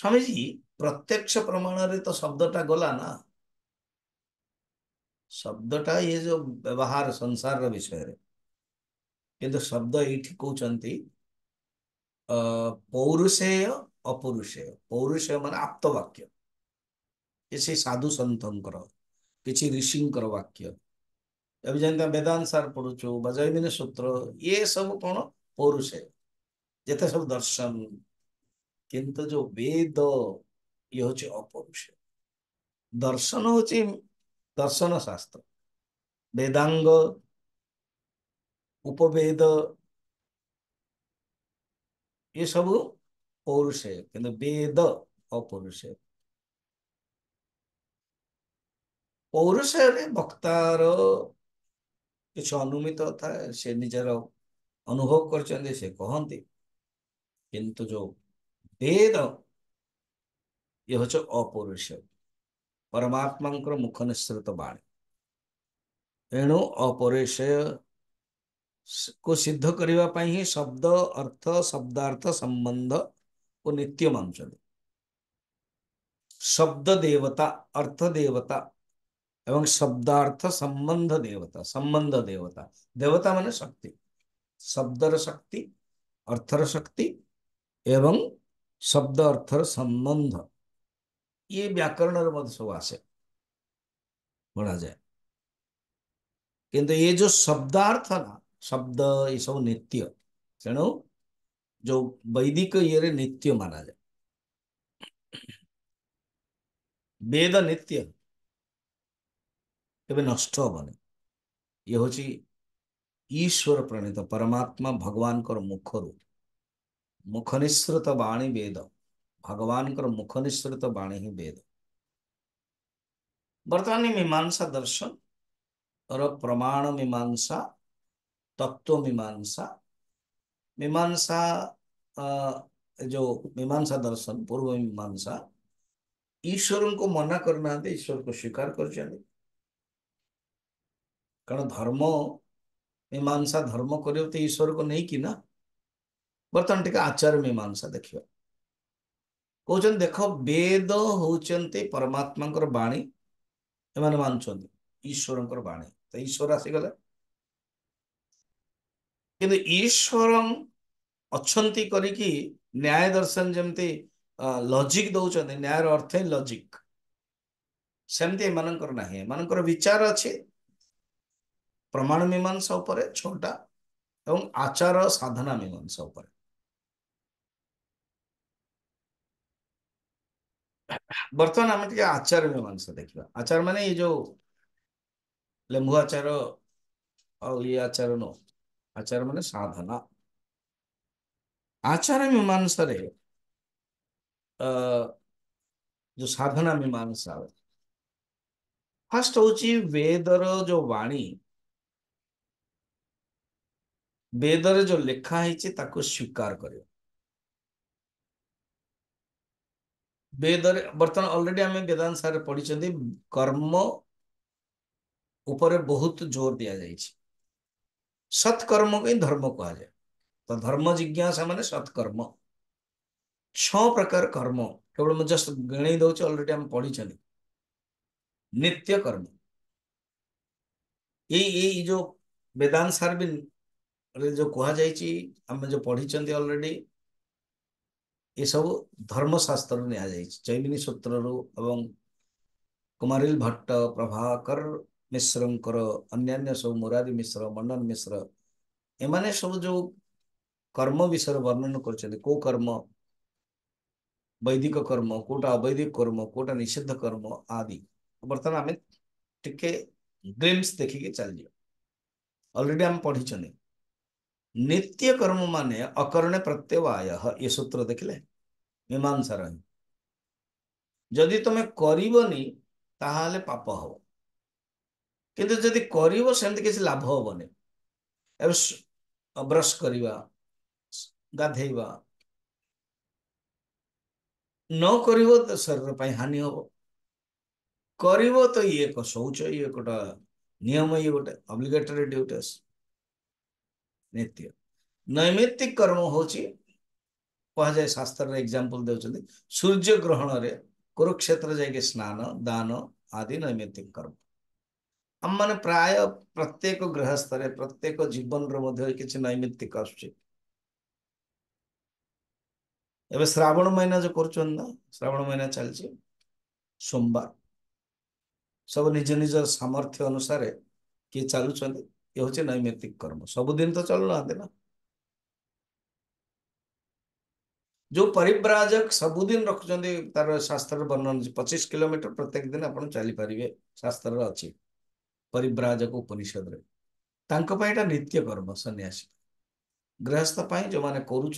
ସ୍ୱାମୀଜୀ ପ୍ରତ୍ୟକ୍ଷ ପ୍ରମାଣରେ ତ ଶବ୍ଦଟା ଗଲା ନା ଶବ୍ଦଟା ଇଏ ଯୋଉ ବ୍ୟବହାର ସଂସାରର ବିଷୟରେ କିନ୍ତୁ ଶବ୍ଦ ଏଇଠି କହୁଛନ୍ତି ପୌରୁଷେୟ ଅପୌରୁଷେୟ ପୌରୁଷେୟ ମାନେ ଆପ୍ତବାକ୍ୟ ଏ ସେ ସାଧୁ ସନ୍ଥଙ୍କର କିଛି ଋଷିଙ୍କର ବାକ୍ୟ ଏବେ ଯେମିତି ଆମେ ବେଦାନ୍ତ ସାର ପଢୁଛୁ ବା ଜୈମିନି ସୂତ୍ର ଇଏ ସବୁ କ'ଣ ପୌରୁଷେ ଯେତେ ସବୁ ଦର୍ଶନ କିନ୍ତୁ ଯୋଉ ବେଦ ଇଏ ହଉଛି ଅପୌରୁଷ ଦର୍ଶନ ହଉଛି ଦର୍ଶନ ଶାସ୍ତ୍ର ବେଦାଙ୍ଗ ଉପବେଦ ଏସବୁ ପୌରୁଷେ କିନ୍ତୁ ବେଦ ଅପୌରୁଷେ পৌরুষের বক্তার अनुमित था से निजर अनुभव कर किंतु जो मुख निश्रित बाणी एणु अपरिशय को सिद्ध करने ही शब्द अर्थ शब्दार्थ संबंध को नित्य मानते शब्द देवता अर्थ देवता এবং শব্দার্থ সম্বন্ধ দেবতা সম্বন্ধ দেবতা দেবতা মানে শক্তি শব্দের শক্তি অর্থর শক্তি এবং শব্দার্থর সম্বন্ধ এই ব্যাকরণের মধ্যে সব আসে বলা যায় কিন্তু এই যে শব্দার্থ শব্দ ইসব নিত্য তেনো যে বৈদিক ইরে নিত্য মানা যায় বেদ নিত্য नष्ट हेनी ये हूँ ईश्वर प्रणीत परमात्मा भगवान मुखर मुख निश्रित बाणी वेद भगवान मुख निश्रित बाणी ही वेद बर्तमान मीमांसा दर्शन और प्रमाण मीमांसा तत्व मीमांसा मीमांसा जो मीमांसा दर्शन पूर्व मीमांसा ईश्वर को मना करना ईश्वर को स्वीकार कर चाहिए कारण धर्म मीमांसा धर्म कर ईश्वर को नहीं कि ना बर्तमान टी आचार मीमांसा देखा कौन देख वेद हूँ परमात्मा बाणी एम मानुंट ईश्वर बाणी तो ईश्वर आसीगले कि ईश्वर अच्छा करी दर्शन जमी लजिक दौरान न्याय अर्थ लजिक सेमती एम ना एम विचार अच्छे প্রমাণ মীমাংসা উপরে ছটা এবং আচার সাধনা মীমাংসা উপরে ବର୍ତ୍ତମାନ ଆମେ ଟିକେ ଆଚାର ମୀମାଂସା ଦେଖିବା ଆଚାର ମାନେ ଏଇ ଯୋଉ ଲେମ୍ବୁ ଆଚାର ଆଉ ଇଏ ଆଚାର ନୁ ଆଚାର ମାନେ ସାଧନା ଆଚାର ମୀମାଂସାରେ ଯୋଉ ସାଧନା ମୀମାଂସା ଫାଷ୍ଟ ହଉଛି ବେଦର ଯୋଉ ବାଣୀ ବେଦରେ ଯୋଉ ଲେଖା ହେଇଛି ତାକୁ ସ୍ୱୀକାର କରିବ ବେଦରେ ବର୍ତ୍ତମାନ ଅଲରେଡି ଆମେ ବେଦାନ୍ତ ସାର୍ ପଢିଛନ୍ତି କର୍ମ ଉପରେ ବହୁତ ଜୋର ଦିଆଯାଇଛି ସତ୍କର୍ମକୁ ହିଁ ଧର୍ମ କୁହାଯାଏ ତ ଧର୍ମ ଜିଜ୍ଞାସା ମାନେ ସତ୍କର୍ମ ଛଅ ପ୍ରକାର କର୍ମ କେବଳ ମୁଁ ଜଷ୍ଟ ଗଣେଇ ଦଉଛି ଅଲରେଡି ଆମେ ପଢିଛନ୍ତି ନିତ୍ୟ କର୍ମ ଏଇ ଏଇ ଯୋଉ ବେଦାନ୍ତ ସାର୍ ବି जो କୁହାଯାଇଛି ଆମେ ଯୋଉ ପଢିଛନ୍ତି ଅଲରେଡି ଏସବୁ ଧର୍ମଶାସ୍ତ୍ରରୁ ନିଆଯାଇଛି ଚୈମିନୀ ସୂତ୍ରରୁ ଏବଂ କୁମାରିଲ ଭଟ୍ଟ ପ୍ରଭାକର ମିଶ୍ରଙ୍କର ଅନ୍ୟାନ୍ୟ ସବୁ ମୁରାରୀ ମିଶ୍ର ମଣ୍ଡନ ମିଶ୍ର ଏମାନେ ସବୁ ଯୋଉ କର୍ମ ବିଷୟରେ ବର୍ଣ୍ଣନ କରିଛନ୍ତି କୋଉ କର୍ମ ବୈଦିକ କର୍ମ କୋଉଟା ଅବୈଦିକ କର୍ମ କୋଉଟା ନିଷିଦ୍ଧ କର୍ମ ଆଦି ବର୍ତ୍ତମାନ ଆମେ ଟିକେ ଗ୍ଲିମ୍ସ ଦେଖିକି ଚାଲିଯିବା ଅଲରେଡି ଆମେ ପଢିଛନ୍ତି नित्य कर्म माने अकर्ण प्रत्यवाय ये सूत्र देखिले मीमांसार ଯଦି ତମେ କରିବନି ତାହେଲେ ପାପ ହବ କିନ୍ତୁ ଯଦି କରିବ ସେମିତି କିଛି ଲାଭ ହବନି ଏବେ ବ୍ରଶ କରିବା ଗାଧେଇବା ନ କରିବ ତ ଶରୀର ପାଇଁ ହାନି ହବ କରିବ ତ ଇଏ ଏକ ଶୌଚ ଇଏ ଗୋଟା ନିୟମ ଇଏ ଗୋଟେ ଅବ୍ଲିଗେଟୋରୀ ଡ୍ୟୁଟିସ୍ ନିତ୍ୟ ନୈମିତ୍ତିକ କର୍ମ ହେଉଛି କୁହାଯାଏ ଶାସ୍ତ୍ରରେ ଏକ୍ଜାମ୍ପଲ ଦେଉଛନ୍ତି ସୂର୍ଯ୍ୟ ଗ୍ରହଣରେ କୁରୁକ୍ଷେତ୍ର ଯାଇକି ସ୍ନାନ ଦାନ ଆଦି ନୈମିତ୍ତିକ କର୍ମ ଆମମାନେ ପ୍ରାୟ ପ୍ରତ୍ୟେକ ଗୃହସ୍ଥରେ ପ୍ରତ୍ୟେକ ଜୀବନରେ ମଧ୍ୟ କିଛି ନୈମିତ୍ତିକ ଆସୁଛି ଏବେ ଶ୍ରାବଣ ମହିନା ଯୋଉ କରୁଛନ୍ତି ନା ଶ୍ରାବଣ ମହିନା ଚାଲିଛି ସୋମବାର ସବୁ ନିଜ ନିଜ ସାମର୍ଥ୍ୟ ଅନୁସାରେ କିଏ ଚାଲୁଛନ୍ତି ये हूँ नैमित्तिक कर्म सबुदिन तो चल ना जो परिव्राजक सबुदिन रखुच्च तार शास्त्र वर्णन पचीस किलोमीटर प्रत्येक दिन आप चली पारे शास्त्र अच्छे परिव्राजक उपनिषद नित्य कर्म सन्यासी गृहस्थ पाई जो मैंने करुं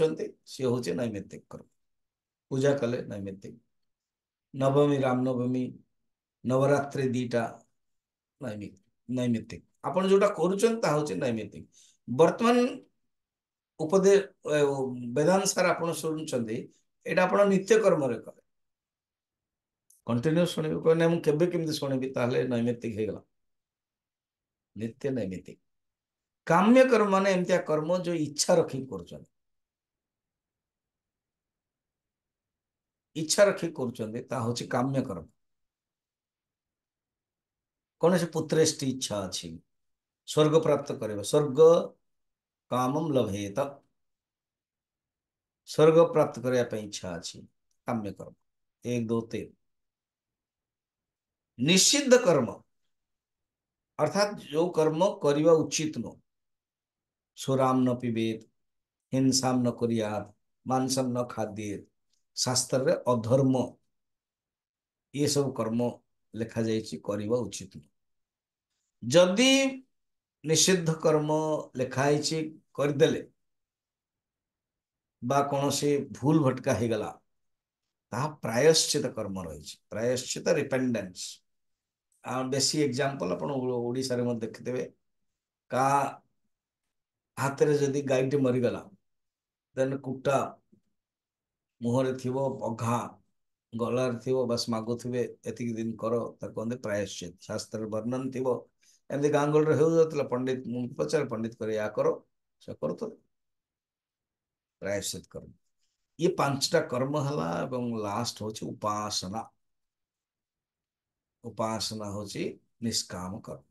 सी हूँ नैमित्तिक कर्म पूजा कले नैमित्तिक नवमी रामनवमी नवरात्रि दीटा नैमित्तिक ଆପଣ ଯୋଉଟା କରୁଛନ୍ତି ତାହା ହଉଛି ନୈମିତିକ ବର୍ତ୍ତମାନ ଉପଦେ ବେଦାନ୍ତ ସାର ଆପଣ ଶୁଣୁଛନ୍ତି ଏଇଟା ଆପଣ ନିତ୍ୟକର୍ମରେ କରେ କଣ୍ଟିନ୍ୟୁ ଶୁଣିବି କହିଲେ ମୁଁ କେବେ କେମିତି ଶୁଣିବି ତାହେଲେ ନୈମିତିକ ହେଇଗଲା ନିତ୍ୟ ନୈମିତିକ କାମ୍ୟ କର୍ମ ମାନେ ଏମିତିଆ କର୍ମ ଯୋଉ ଇଚ୍ଛା ରଖିକି କରୁଛନ୍ତି ଇଚ୍ଛା ରଖିକି କରୁଛନ୍ତି ତାହା ହଉଛି କାମ୍ୟ କର୍ମ କୌଣସି ପୁତ୍ରେଷ୍ଟି ଇଚ୍ଛା ଅଛି स्वर्ग प्राप्त करेगा स्वर्ग କାମମ୍ ଲଭେତ ସ୍ୱର୍ଗ ପ୍ରାପ୍ତ କରିବା ପାଇଁ ଇଚ୍ଛା ଅଛି କାମ୍ୟ କର୍ମ ଏକ ଦୋ ତେର ନିଷିଦ୍ଧ କର୍ମ ଅର୍ଥାତ ଯୋଉ କର୍ମ କରିବା ଉଚିତ ନୁହଁ ସୁରାମ ନ ପିବେତ ହିଂସାମ ନ କରିଆତ ମାନସମ ନ ଖାଦ୍ୟେତ ଶାସ୍ତ୍ରରେ ଅଧର୍ମ ଏସବୁ କର୍ମ ଲେଖାଯାଇଛି କରିବା ଉଚିତ ନୁହଁ ଯଦି ନିଷିଦ୍ଧ କର୍ମ ଲେଖା ହେଇଛି କରିଦେଲେ ବା କୌଣସି ଭୁଲ ଭଟକା ହେଇଗଲା ତାହା ପ୍ରାୟଶ୍ଚିତ କର୍ମ ରହିଛି ପ୍ରାୟଶ୍ଚିତ ରିପେଣ୍ଡେନ୍ସ ଆଉ ବେଶୀ ଏକ୍ଜାମ୍ପଲ୍ ଆପଣ ଓଡ଼ିଶାରେ ମଧ୍ୟ ଦେଖିଥିବେ କାହା ହାତରେ ଯଦି ଗାଈଟି ମରିଗଲା ଦେନ୍ କୁଟା ମୁହଁରେ ଥିବ ଅଘା ଗଳାରେ ଥିବ ବାସ୍ ମାଗୁଥିବେ ଏତିକି ଦିନ କର ତାକୁ କହନ୍ତି ପ୍ରାୟଶ୍ଚିତ ଶାସ୍ତ୍ରରେ ବର୍ଣ୍ଣନ ଥିବ ଏମିତି ଗାଁ એમથી ગાંગોલરે એવું એટલે પંડિત પચાર પંડિત કરી આ કરો કરો તો ପ୍ରାୟଶ୍ଚିତ କର୍ମ ଇଏ ପାଞ୍ଚଟା କର୍ମ ହେଲା ଏବଂ ଲାଷ୍ଟ ହେଉଛି ଉପାସନା ଉପାସନା ହଉଛି ନିଷ୍କାମ କର୍ମ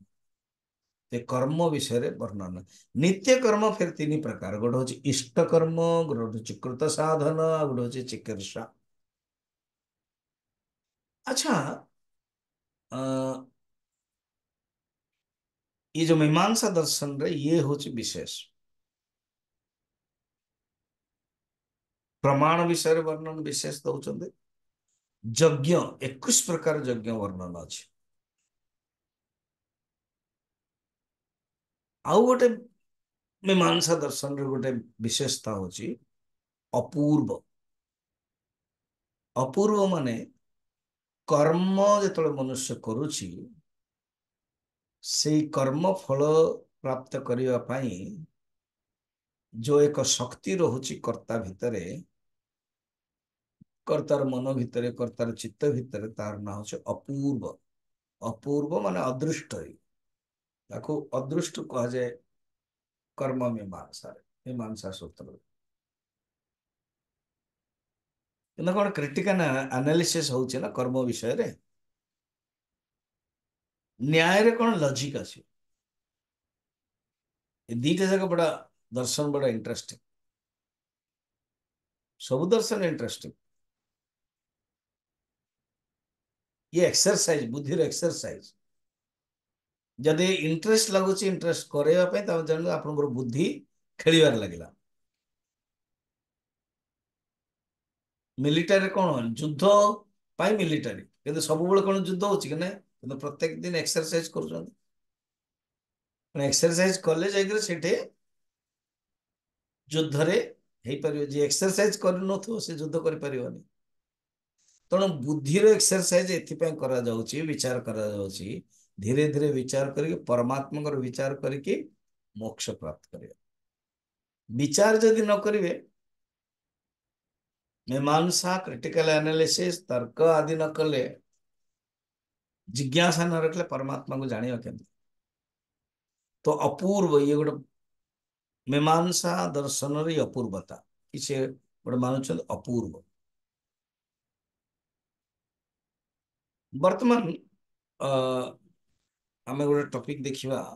ଏ କର୍ମ ବିଷୟରେ ବର୍ଣ୍ଣନା ନିତ୍ୟ କର୍ମ ଫେର ତିନି ପ୍ରକାର ଗୋଟେ ହଉଛି ଇଷ୍ଟ କର୍ମ ଗୋଟେ ହଉଛି କୃତ ସାଧନ ଆଉ ଗୋଟେ ହଉଛି ଚିକିତ୍ସା ଆଚ୍ଛା ये जो मीमांसा दर्शन रे ये हूँ विशेष प्रमाण विषय वर्णन विशेष दौरान तो यज्ञ एक प्रकार यज्ञ वर्णन अच्छे आउ गोटे मीमांसा दर्शन रोटे विशेषता हूँ अपूर्व अपूर्व मान कर्म जो मनुष्य करुच्ची ସେଇ କର୍ମ ଫଳ ପ୍ରାପ୍ତ କରିବା ପାଇଁ ଯୋଉ ଏକ ଶକ୍ତି ରହୁଛି କର୍ତ୍ତା ଭିତରେ କର୍ତ୍ତାର ମନ ଭିତରେ କର୍ତ୍ତାର ଚିତ୍ତ ଭିତରେ ତାର ନାଁ ହଉଛି ଅପୂର୍ବ ଅପୂର୍ବ ମାନେ ଅଦୃଷ୍ଟ ତାକୁ ଅଦୃଷ୍ଟ କୁହାଯାଏ କର୍ମ ମୀମାଂସାରେ ମୀମାଂସା ସୂତ୍ରରେ କିନ୍ତୁ କ'ଣ କ୍ରିଟିକାଲ ଆନାଲିସିସ ହଉଛି ନା କର୍ମ ବିଷୟରେ न्याय कौन लजिक आस दीटा जाक बड़ा दर्शन बड़ा इंटरेस्टिंग सब दर्शन इंटरेस्टिंग ये एक्सरसाइज बुद्धि एक्सरसाइज जदि इंटरेस्ट लगुच इंटरेस्ट कराइप बुद्धि खेल लगला मिलिटारी कौन युद्ध पाई मिलिटारी सब कौन युद्ध होना किंतु तो प्रत्येक दिन एक्सरसाइज कर एक्सरसाइज कले जाठी युद्ध जी एक्सरसाइज कर युद्ध कर तेणु बुद्धि एक्सरसाइज एथपाई विचार करीरे धीरे विचार करमात्मा विचार कर मोक्ष प्राप्त कर विचार जदि न करे मीमांसा क्रिटिकल एनालिसिस तर्क आदि नक जिज्ञासा नर એટલે પરમાત્મા નું જાણવા કે તો અપૂર્વ એ ગોડ મેમાનસા દર્શનની અપૂર્વતા કીસે બડ માનુછલ અપૂર્વ બર્તમાન અ અમે ગોડ ટોપિક દેખીવા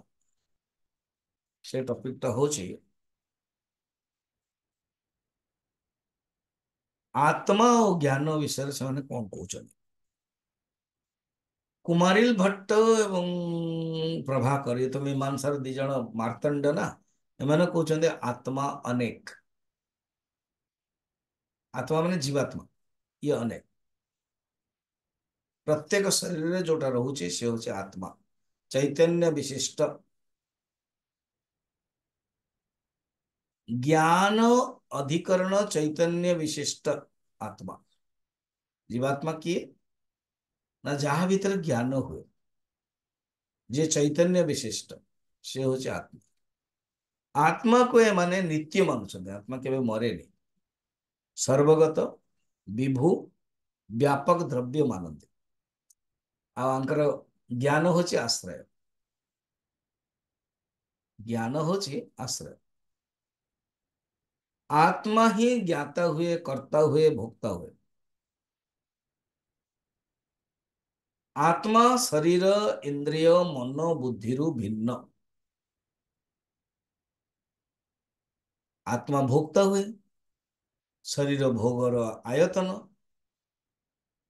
સે ટોપિક તો હોજે આત્મા ઓ જ્ઞાનનો વિસરણ કોણ કોચે কুমারিল ভট্ট এবং প্রভাকর ଏ ତ ମୀମାଂସାର ଦି ଜଣ ମାର୍ତ୍ତଣ୍ଡ ନା ଏମାନେ କହୁଛନ୍ତି ଆତ୍ମା ଅନେକ ଆତ୍ମା ମାନେ ଜୀବାତ୍ମା ଇଏ ଅନେକ ପ୍ରତ୍ୟେକ ଶରୀରରେ ଯୋଉଟା ରହୁଛି ସେ ହେଉଛି ଆତ୍ମା ଚୈତନ୍ୟ ବିଶିଷ୍ଟ ଜ୍ଞାନ ଅଧିକରଣ ଚୈତନ୍ୟ ବିଶିଷ୍ଟ ଆତ୍ମା ଜୀବାତ୍ମା କିଏ ना जहाँ भीतर ज्ञान हुए जे चैतन्य विशिष्ट से हूँ आत्मा आत्मा को माने नित्य मानुंच आत्मा के मरे नहीं सर्वगत विभू व्यापक द्रव्य मानते आंकर ज्ञान हूँ आश्रय ज्ञान हूँ आश्रय आत्मा ही ज्ञाता हुए कर्ता हुए भोक्ता हुए ଆତ୍ମା ଶରୀର ଇନ୍ଦ୍ରିୟ ମନ ବୁଦ୍ଧିରୁ ଭିନ୍ନ ଆତ୍ମା ଭୋକ୍ତା ହୁଏ ଶରୀର ଭୋଗର ଆୟତନ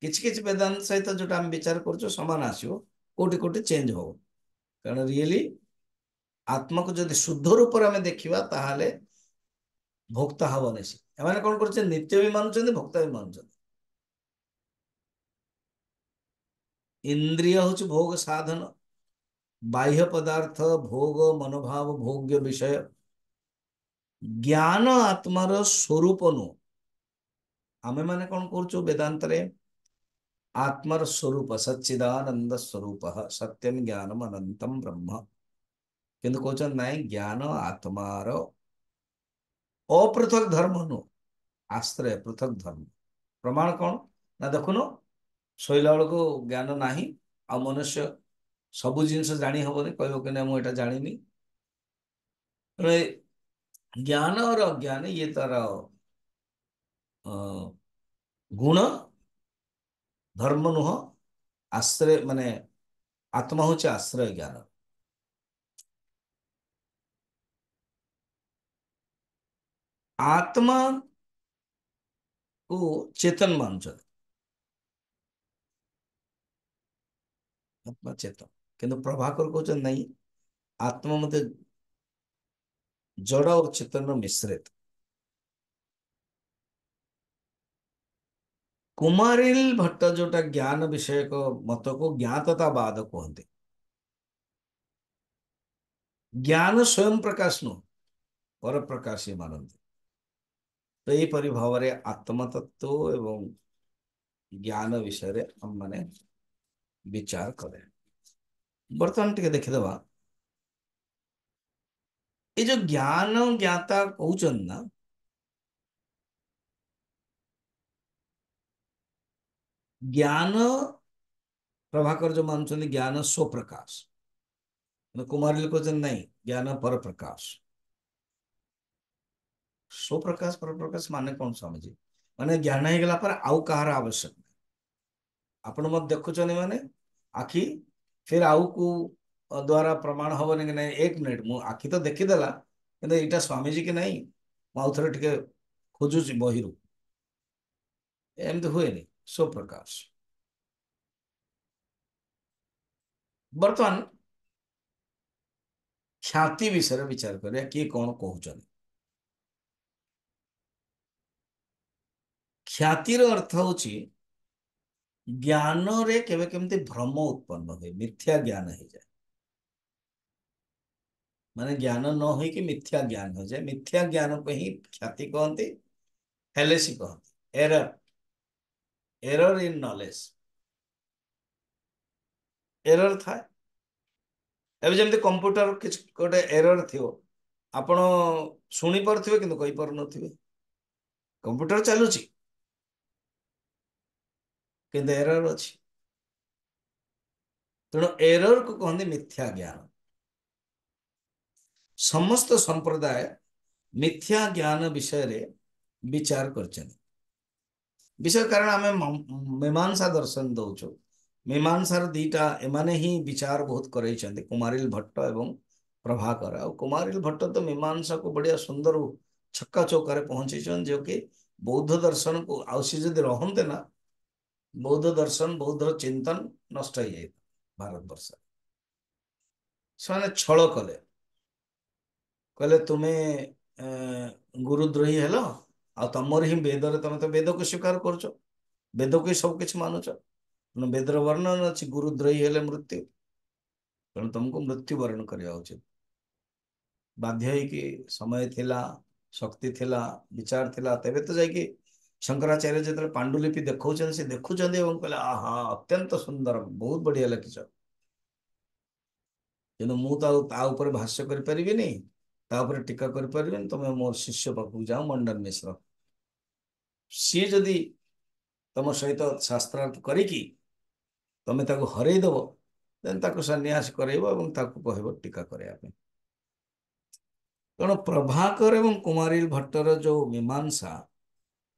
କିଛି କିଛି ବେଦାନ୍ତ ସହିତ ଯୋଉଟା ଆମେ ବିଚାର କରୁଛୁ ସମାନ ଆସିବ କୋଉଠି କୋଉଠି ଚେଞ୍ଜ ହବ କାରଣ ରିଏଲି ଆତ୍ମାକୁ ଯଦି ଶୁଦ୍ଧ ରୂପରେ ଆମେ ଦେଖିବା ତାହେଲେ ଭୋକ୍ତା ହବନି ସେ ଏମାନେ କ'ଣ କରୁଛନ୍ତି ନିତ୍ୟ ବି ମାନୁଛନ୍ତି ଭୋକ୍ତା ବି ମାନୁଛନ୍ତି इंद्रिय भोग साधन बाह्य पदार्थ भोग मनोभाव भोग्य विषय ଜ୍ଞାନ ଆତ୍ମାର ସ୍ୱରୂପ ନୁହଁ ଆମେମାନେ କ'ଣ କରୁଛୁ ବେଦାନ୍ତରେ ଆତ୍ମାର ସ୍ୱରୂପ ସଚ୍ଚିଦାନନ୍ଦ ସ୍ୱରୂପ ସତ୍ୟମ ଜ୍ଞାନମ ଅନନ୍ତମ ବ୍ରହ୍ମ କିନ୍ତୁ କହୁଛନ୍ତି ନାଇଁ ଜ୍ଞାନ ଆତ୍ମାର ଅପୃଥକ ଧର୍ମ ନୁହଁ ଆଶ୍ରୟ ପୃଥକ ଧର୍ମ ପ୍ରମାଣ କ'ଣ ନା ଦେଖୁନ ଶୋଇଲା ବେଳକୁ ଜ୍ଞାନ ନାହିଁ ଆଉ ମନୁଷ୍ୟ ସବୁ ଜିନିଷ ଜାଣି ହବନି କହିବ କି ନା ମୁଁ ଏଇଟା ଜାଣିନି ଜ୍ଞାନର ଜ୍ଞାନ ଇଏ ତାର ଗୁଣ ଧର୍ମ ନୁହଁ ଆଶ୍ରୟ ମାନେ ଆତ୍ମା ହେଉଛି ଆଶ୍ରୟ ଜ୍ଞାନ आत्मा को चेतन मानचंद ଆତ୍ମା ଚେତନ କିନ୍ତୁ ପ୍ରଭାକର କହୁଛନ୍ତି ନାହିଁ ଆତ୍ମା ମଧ୍ୟ ଜଡ଼ ଓ ଚେତନ ମିଶ୍ରିତ କୁମାରିଲ ଭଟ୍ଟ ଯୋଉଟା ଜ୍ଞାନ ବିଷୟକ ମତକୁ ଜ୍ଞାତତାବାଦ କୁହନ୍ତି ଜ୍ଞାନ ସ୍ୱୟଂ ପ୍ରକାଶ ନୁହଁ ପରପ୍ରକାଶୀ ମାନନ୍ତି ତ ଏହିପରି ଭାବରେ ଆତ୍ମତତ୍ତ୍ୱ ଏବଂ ଜ୍ଞାନ ବିଷୟରେ ଆମମାନେ विचार करें बर्तमान टे देखेद ये जो ज्ञान ज्ञाता कौन ना ज्ञान प्रभाकर जो मानु ज्ञान स्व प्रकाश कुमार नहीं ज्ञान पर प्रकाश स्व प्रकाश पर प्रकाश मान कौन समझे मान ज्ञान हो गला पर आउ कह आवश्यक नहीं आपुचान मानते आखि फिर आउ को द्वारा प्रमाण हम ना एक मिनिट मु आखि तो देखीदेला यहाँ स्वामीजी की ना मुझे टे खोजुच बहिरु एम हुए सो प्रकाश बर्तमान ख्याति विषय विचार कर किए अर्थ हूँ ଜ୍ଞାନରେ କେବେ କେମିତି ଭ୍ରମ ଉତ୍ପନ୍ନ ହୁଏ ମିଥ୍ୟା ଜ୍ଞାନ ହେଇଯାଏ ମାନେ ଜ୍ଞାନ ନ ହୋଇକି ମିଥ୍ୟା ଜ୍ଞାନ ହୋଇଯାଏ ମିଥ୍ୟା ଜ୍ଞାନକୁ ହିଁ ଖ୍ୟାତି କହନ୍ତି ହେଲେସି କହନ୍ତି ଏରର ଏରର ଇନ୍ ନଲେଜ ଏରର ଥାଏ ଏବେ ଯେମିତି କମ୍ପ୍ୟୁଟର କିଛି ଗୋଟେ ଏରର ଥିବ ଆପଣ ଶୁଣିପାରୁଥିବେ କିନ୍ତୁ କହିପାରୁନଥିବେ କମ୍ପ୍ୟୁଟର ଚାଲୁଛି କିନ୍ତୁ ଏରର ଅଛି ତେଣୁ ଏରରକୁ କହନ୍ତି ମିଥ୍ୟା ଜ୍ଞାନ ସମସ୍ତ ସମ୍ପ୍ରଦାୟ ମିଥ୍ୟା ଜ୍ଞାନ ବିଷୟରେ ବିଚାର କରିଛନ୍ତି ବିଷୟ କାରଣ ଆମେ ମୀମାଂସା ଦର୍ଶନ ଦଉଛୁ ମୀମାଂସାର ଦୁଇଟା ଏମାନେ ହିଁ ବିଚାର ବହୁତ କରେଇଛନ୍ତି କୁମାରିଲ ଭଟ୍ଟ ଏବଂ ପ୍ରଭାକର ଆଉ କୁମାରିଲ ଭଟ୍ଟ ତ ମୀମାଂସାକୁ ବଢ଼ିଆ ସୁନ୍ଦର ଛକା ଚୌକାରେ ପହଞ୍ଚିଛନ୍ତି ଯେଉଁକି ବୌଦ୍ଧ ଦର୍ଶନକୁ ଆଉ ସେ ଯଦି ରହନ୍ତେ ନା ବୌଦ୍ଧ ଦର୍ଶନ ବୌଦ୍ଧ ଚିନ୍ତନ ନଷ୍ଟ ହେଇଯାଇଥିଲା ଭାରତବର୍ଷରେ ସେମାନେ ଛଳ କଲେ କହିଲେ ତୁମେ ଗୁରୁଦ୍ରୋହୀ ହେଲ ଆଉ ତମର ହିଁ ବେଦରେ ତମେ ତ ବେଦକୁ ସ୍ୱୀକାର କରୁଛ ବେଦକୁ ହିଁ ସବୁକିଛି ମାନୁଛ ବେଦର ବର୍ଣ୍ଣନ ଅଛି ଗୁରୁଦ୍ରୋହୀ ହେଲେ ମୃତ୍ୟୁ ତେଣୁ ତମକୁ ମୃତ୍ୟୁବରଣ କରିବା ଉଚିତ ବାଧ୍ୟ ହେଇକି ସମୟ ଥିଲା ଶକ୍ତି ଥିଲା ବିଚାର ଥିଲା ତେବେ ତ ଯାଇକି ଶଙ୍କରାଚାର୍ଯ୍ୟ ଯେତେବେଳେ ପାଣ୍ଡୁଲିପି ଦେଖଉଛନ୍ତି ସେ ଦେଖୁଛନ୍ତି ଏବଂ କହିଲେ ଆହା ଅତ୍ୟନ୍ତ ସୁନ୍ଦର ବହୁତ ବଢିଆ ଲେଖିଛ କିନ୍ତୁ ମୁଁ ତ ଆଉ ତା ଉପରେ ଭାଷ୍ୟ କରିପାରିବିନି ତା ଉପରେ ଟୀକା କରିପାରିବିନି ତମେ ମୋ ଶିଷ୍ୟ ପାଖକୁ ଯାଅ ମଣ୍ଡନ ମିଶ୍ର ସିଏ ଯଦି ତମ ସହିତ ଶାସ୍ତ୍ରାର୍ଥ କରିକି ତମେ ତାକୁ ହରେଇ ଦେବ ଦେନ୍ ତାକୁ ସନ୍ନ୍ୟାସ କରେଇବ ଏବଂ ତାକୁ କହିବ ଟୀକା କରିବା ପାଇଁ ତେଣୁ ପ୍ରଭାକର ଏବଂ କୁମାରୀ ଭଟ୍ଟର ଯେଉଁ ମୀମାଂସା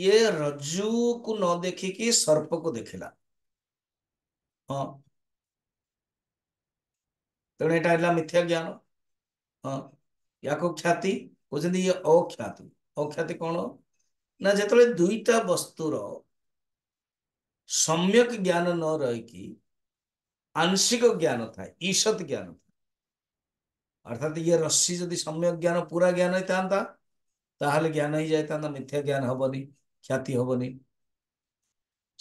ଇଏ ରଜୁକୁ ନ ଦେଖିକି ସର୍ପକୁ ଦେଖିଲା ହଁ ତେଣୁ ଏଇଟା ହେଲା ମିଥ୍ୟା ଜ୍ଞାନ ହଁ ୟାକୁ ଖ୍ୟାତି କହୁଛନ୍ତି ଇଏ ଅଖ୍ୟାତି ଅଖ୍ୟାତି କ'ଣ ନା ଯେତେବେଳେ ଦୁଇଟା ବସ୍ତୁର ସମ୍ୟକ ଜ୍ଞାନ ନ ରହିକି ଆଂଶିକ ଜ୍ଞାନ ଥାଏ ଈଷତ ଜ୍ଞାନ ଥାଏ ଅର୍ଥାତ ଇଏ ରଶ୍ମି ଯଦି ସମ୍ୟକ ଜ୍ଞାନ ପୁରା ଜ୍ଞାନ ହେଇଥାନ୍ତା ତାହେଲେ ଜ୍ଞାନ ହେଇଯାଇଥାନ୍ତା ମିଥ୍ୟା ଜ୍ଞାନ ହବନି କ୍ଷତି ହେବନି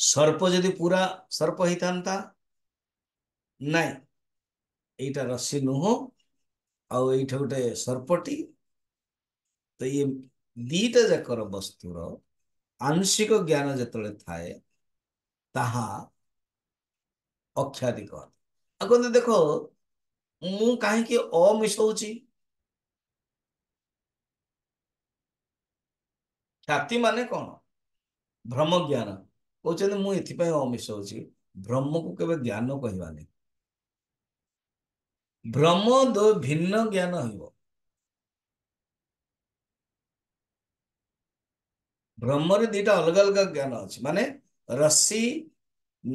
ସର୍ପ ଯଦି ପୁରା ସର୍ପ ହେଇଥାନ୍ତା ନାଇଁ ଏଇଟା ରସି ନୁହଁ ଆଉ ଏଇଟା ଗୋଟେ ସର୍ପଟି ତ ଇଏ ଦିଟା ଯାକର ବସ୍ତୁର ଆଂଶିକ ଜ୍ଞାନ ଯେତେବେଳେ ଥାଏ ତାହା ଅକ୍ଷାଧିକ ଆଉ କହନ୍ତି ଦେଖ ମୁଁ କାହିଁକି ଅ ମିଶଉଛି ଖ୍ୟାତି ମାନେ କ'ଣ ଭ୍ରମ ଜ୍ଞାନ କହୁଛନ୍ତି ମୁଁ ଏଥିପାଇଁ ଅମିଷ ହଉଛି ଭ୍ରମକୁ କେବେ ଜ୍ଞାନ କହିବାନି ଭ୍ରମ ଭିନ୍ନ ଜ୍ଞାନ ହେବ ଭ୍ରମରେ ଦୁଇଟା ଅଲଗା ଅଲଗା ଜ୍ଞାନ ଅଛି ମାନେ ରସି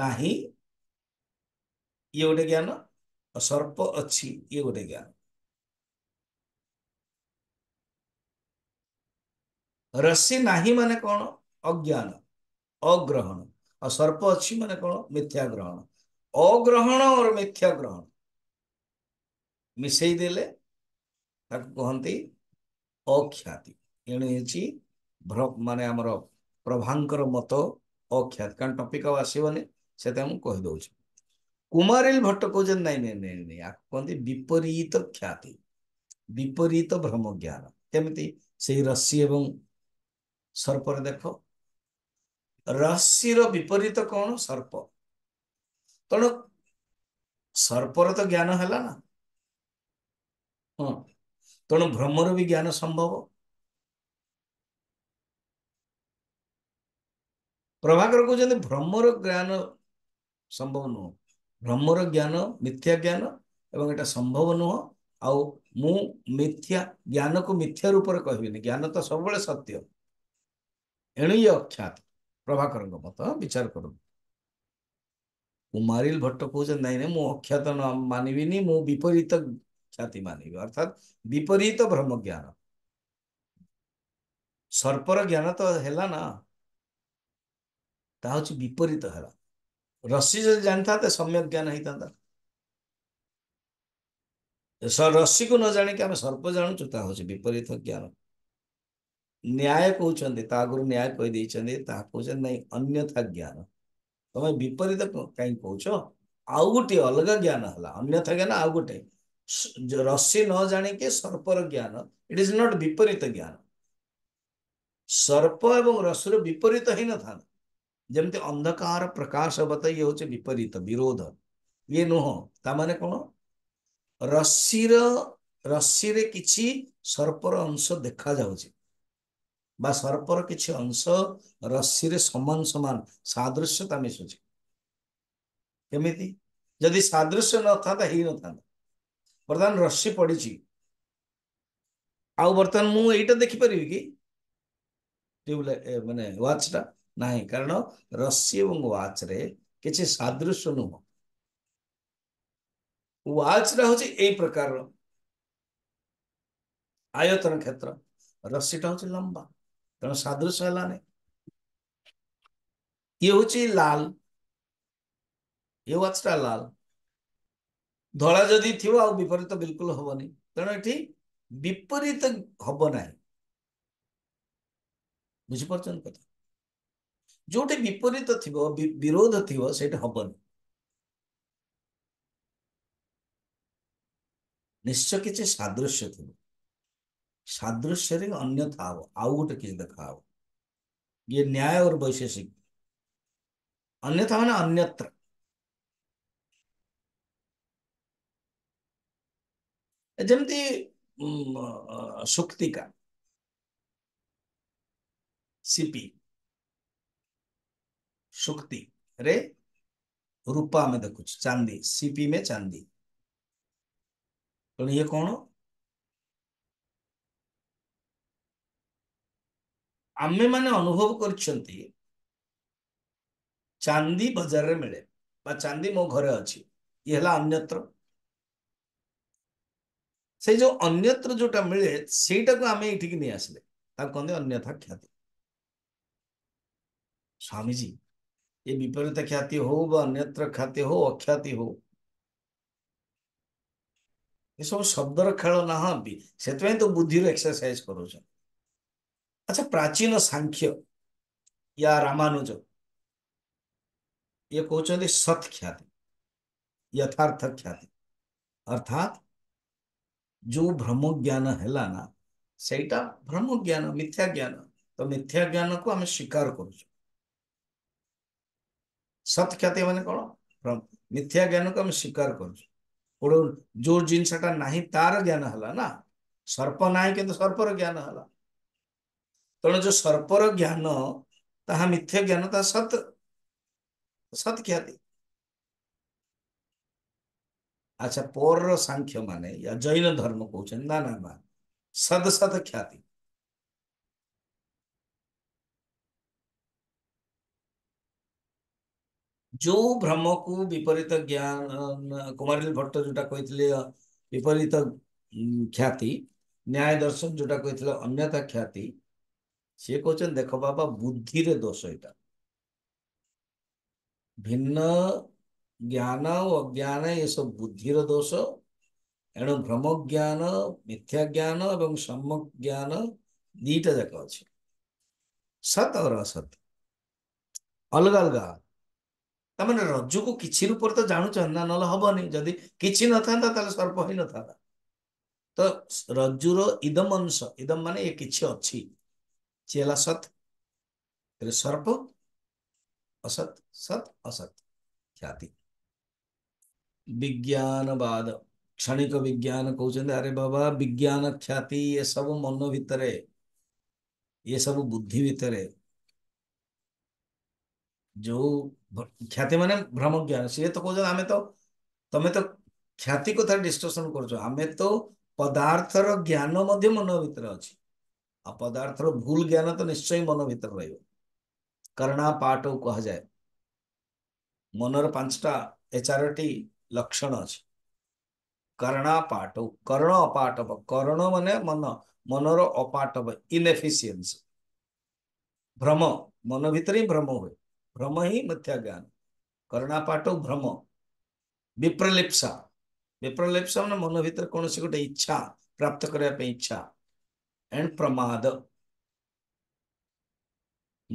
ନାହିଁ ଇଏ ଗୋଟେ ଜ୍ଞାନ ସର୍ପ ଅଛି ଇଏ ଗୋଟେ ଜ୍ଞାନ ରସି ନାହିଁ ମାନେ କଣ अज्ञान अग्रहण आ सर्प अच्छी मान कौन मिथ्या ग्रहण अग्रहण और मिथ्या ग्रहण मिसेदेले कहते अख्याति मान आम प्रभाकर मत अख्यात कारण टपिक आसवनि से कहीदे कुमारिल भट्ट कहते नहीं नहीं आपको कहते विपरीत ख्याति विपरीत भ्रम ज्ञान केमी से रसी सर्पर देख ରସିର ବିପରୀତ କଣ ସର୍ପ ତେଣୁ ସର୍ପର ତ ଜ୍ଞାନ ହେଲା ନା ହଁ ତେଣୁ ଭ୍ରମର ବି ଜ୍ଞାନ ସମ୍ଭବ ପ୍ରଭାକର କହୁଛନ୍ତି ଭ୍ରମର ଜ୍ଞାନ ସମ୍ଭବ ନୁହଁ ଭ୍ରମର ଜ୍ଞାନ ମିଥ୍ୟା ଜ୍ଞାନ ଏବଂ ଏଟା ସମ୍ଭବ ନୁହଁ ଆଉ ମୁଁ ମିଥ୍ୟା ଜ୍ଞାନକୁ ମିଥ୍ୟା ରୂପରେ କହିବିନି ଜ୍ଞାନ ତ ସବୁବେଳେ ସତ୍ୟ ଏଣୁ ଇଏ ଅଖ୍ୟାତ प्रभाकर विचार भट्ट नै नै मख्यात मि मपरी खाति मार्थात् विपरीत मानि विपरीत भ्रम ज्ञान ज्ञान त ता होला विपरीत रसि त सम्यक ज्ञान है रसिको नजाने सर्प ता त विपरीत ज्ञान ନ୍ୟାୟ କହୁଛନ୍ତି ତା ଆଗରୁ ନ୍ୟାୟ କହିଦେଇଛନ୍ତି ତାହା କହୁଛନ୍ତି ନାଇଁ ଅନ୍ୟଥା ଜ୍ଞାନ ତମେ ବିପରୀତ କାହିଁକି କହୁଛ ଆଉ ଗୋଟିଏ ଅଲଗା ଜ୍ଞାନ ହେଲା ଅନ୍ୟଥା ଜ୍ଞାନ ଆଉ ଗୋଟେ ରସି ନ ଜାଣିକି ସର୍ପର ଜ୍ଞାନ ଇଟ୍ ଇଜ୍ ନଟ୍ ବିପରୀତ ଜ୍ଞାନ ସର୍ପ ଏବଂ ରସୁର ବିପରୀତ ହେଇନଥାନ୍ତା ଯେମିତି ଅନ୍ଧକାର ପ୍ରକାଶବତ ଇଏ ହେଉଛି ବିପରୀତ ବିରୋଧ ଇଏ ନୁହଁ ତା ମାନେ କ'ଣ ରସିର ରସିରେ କିଛି ସର୍ପର ଅଂଶ ଦେଖାଯାଉଛି ବା ସର୍ପର କିଛି ଅଂଶ ରସିରେ ସମାନ ସମାନ ସାଦୃଶ୍ୟତା ମିଶୁଛି କେମିତି ଯଦି ସାଦୃଶ୍ୟ ନଥାନ୍ତା ହେଇନଥାନ୍ତା ବର୍ତ୍ତମାନ ରସି ପଡିଛି ଆଉ ବର୍ତ୍ତମାନ ମୁଁ ଏଇଟା ଦେଖିପାରିବି କି ଟ୍ୟୁବଲାଇଟ ମାନେ ୱାଚଟା ନାହିଁ କାରଣ ରଶି ଏବଂ ୱାଚରେ କିଛି ସାଦୃଶ୍ୟ ନୁହଁ ୱାଚଟା ହଉଛି ଏଇ ପ୍ରକାରର ଆୟତନ କ୍ଷେତ୍ର ରସିଟା ହଉଛି ଲମ୍ବା ତେଣୁ ସାଦୃଶ୍ୟ ହେଲାନି ଇଏ ହଉଛି ଲାଲ ଇଏ ୱାଚଟା ଲାଲ ଧଳା ଯଦି ଥିବ ଆଉ ବିପରୀତ ବିଲକୁଲ ହବନି ତେଣୁ ଏଠି ବିପରୀତ ହବ ନାହିଁ ବୁଝିପାରୁଛନ୍ତି କଥା ଯୋଉଠି ବିପରୀତ ଥିବ ବିରୋଧ ଥିବ ସେଇଟା ହବନି ନିଶ୍ଚୟ କିଛି ସାଦୃଶ୍ୟ ଥିବ सादृश्य सादृश्यरे था आउ गोटे किसी देखाव ये न्याय और वैशेषिक था मैंने अन्यत्र जमती सुक्ति का सीपी सुक्ति रे रूपा में देखु चांदी सीपी में चांदी तो ये कौन आमे माने अनुभव कर चांदी बजार मिले बा चांदी मो घरे अच्छी ये अन्यत्र से जो अन्यत्र जोटा मिले से आम ये नहीं आसले कहते अन्यथा ख्याति स्वामीजी ये विपरीत ख्याति हो अन्यत्र ख्याति हो अख्याति हो ये सब शब्द रेल ना से तो बुद्धि एक्सरसाइज करो कर अच्छा प्राचीन सांख्य या रामानुज ये कहते सत्ख्याति यथार्थ ख्याति अर्थात जो तो ब्रह्म ज्ञान है ना सहीटा ब्रह्म ज्ञान मिथ्या ज्ञान तो मिथ्या ज्ञान को आम स्वीकार कर सत्ख्याति मान कौन मिथ्या ज्ञान को आम स्वीकार कर जो जिनसा ना तार ज्ञान है सर्प ना कि सर्पर ज्ञान है ତେଣୁ ଯୋଉ ସର୍ପର ଜ୍ଞାନ ତାହା ମିଥ୍ୟ ଜ୍ଞାନ ତାହା ସତ ସତ ଖ୍ୟାତି ଆଚ୍ଛା ପୋର ସାଂଖ୍ୟ ମାନେ ୟା ଜୈନ ଧର୍ମ କହୁଛନ୍ତି ନା ନା ନା ସତ ସତ ଖ୍ୟାତି ଯୋଉ ଭ୍ରମକୁ ବିପରୀତ ଜ୍ଞାନ କୁମାରୀଲ ଭଟ୍ଟ ଯୋଉଟା କହିଥିଲେ ବିପରୀତ ଖ୍ୟାତି ନ୍ୟାୟ ଦର୍ଶନ ଯୋଉଟା କହିଥିଲେ ଅନ୍ୟଥା ଖ୍ୟାତି ସିଏ କହୁଛନ୍ତି ଦେଖ ବାବା ବୁଦ୍ଧିରେ ଦୋଷ ଏଇଟା ଭିନ୍ନ ଜ୍ଞାନ ଓ ଅଜ୍ଞାନ ଏସବୁ ବୁଦ୍ଧିର ଦୋଷ ଏଣୁ ଭ୍ରମ ଜ୍ଞାନ ମିଥ୍ୟା ଜ୍ଞାନ ଏବଂ ସମ୍ୟକ ଜ୍ଞାନ ଦିଟା ଯାକ ଅଛି ସତ ଅର ଅସତ ଅଲଗା ଅଲଗା ତାମାନେ ରଜକୁ କିଛି ରୂପରେ ତ ଜାଣୁଛନ୍ତି ନା ନହେଲେ ହବନି ଯଦି କିଛି ନଥାନ୍ତା ତାହେଲେ ସର୍ପ ହେଇନଥାନ୍ତା ତ ରଜୁର ଇଦମ ଅଂଶ ଇଦମ ମାନେ ଏ କିଛି ଅଛି चेला सत फिर सर्प असत सत असत ख्याति विज्ञानवाद क्षणिक विज्ञान कहते अरे बाबा विज्ञान ख्याति ये सब मन भितर ये सब बुद्धि भितर जो ख्याति मान भ्रम ज्ञान सी तो कहते आम तो तमें तो ख्याति कथा डिस्कसन कर पदार्थर ज्ञान मन भितर अच्छी આ પદાર્થો ભૂલ ગયા ન તો નિશ્ચય મન ભીતર રહ્યો કર્ણા પાટો କୁହାଯାଏ ମନର ପାଞ୍ଚଟା ଏଚାରଟି ଲକ୍ଷଣ ଅଛି କର୍ଣା ପାଟ କର୍ଣ ଅପାଟବ କର୍ଣ ମାନେ ମନ ମନର ଅପାଟବ ଇନଏଫିସିଏନ୍ସି ଭ୍ରମ ମନ ଭିତରେ ହିଁ ଭ୍ରମ ହୁଏ ଭ୍ରମ ହିଁ ମିଥ୍ୟା ଜ୍ଞାନ କର୍ଣାପାଟ ଭ୍ରମ ବିପ୍ରଲିପ୍ସା ବିପ୍ରଲିପ୍ସା ମାନେ ମନ ଭିତରେ କୌଣସି ଗୋଟେ ଇଚ୍ଛା ପ୍ରାପ୍ତ କରିବା ପାଇଁ ଇଚ୍ଛା एंड प्रमाद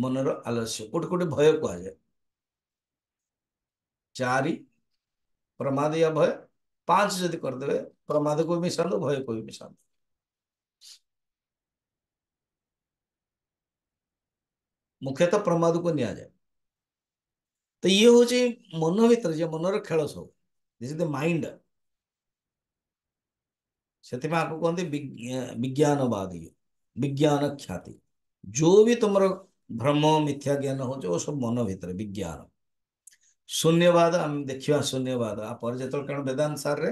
मन रलस्य कौट कौट भय कह जाए चार प्रमाद या भय पांच जदि करदे प्रमाद को भी मिशा भय को भी मिशा मुख्यतः प्रमाद को निया जाए तो ये हूँ मन भितर जो मनर खेल सब माइंड सतीमा को कहते विज्ञानवादी विज्ञान ख्याति जो भी तुम भ्रम मिथ्या ज्ञान हो जो सब मन भितर विज्ञान शून्यवाद देखा शून्यवाद आते कारण वेदांत सारे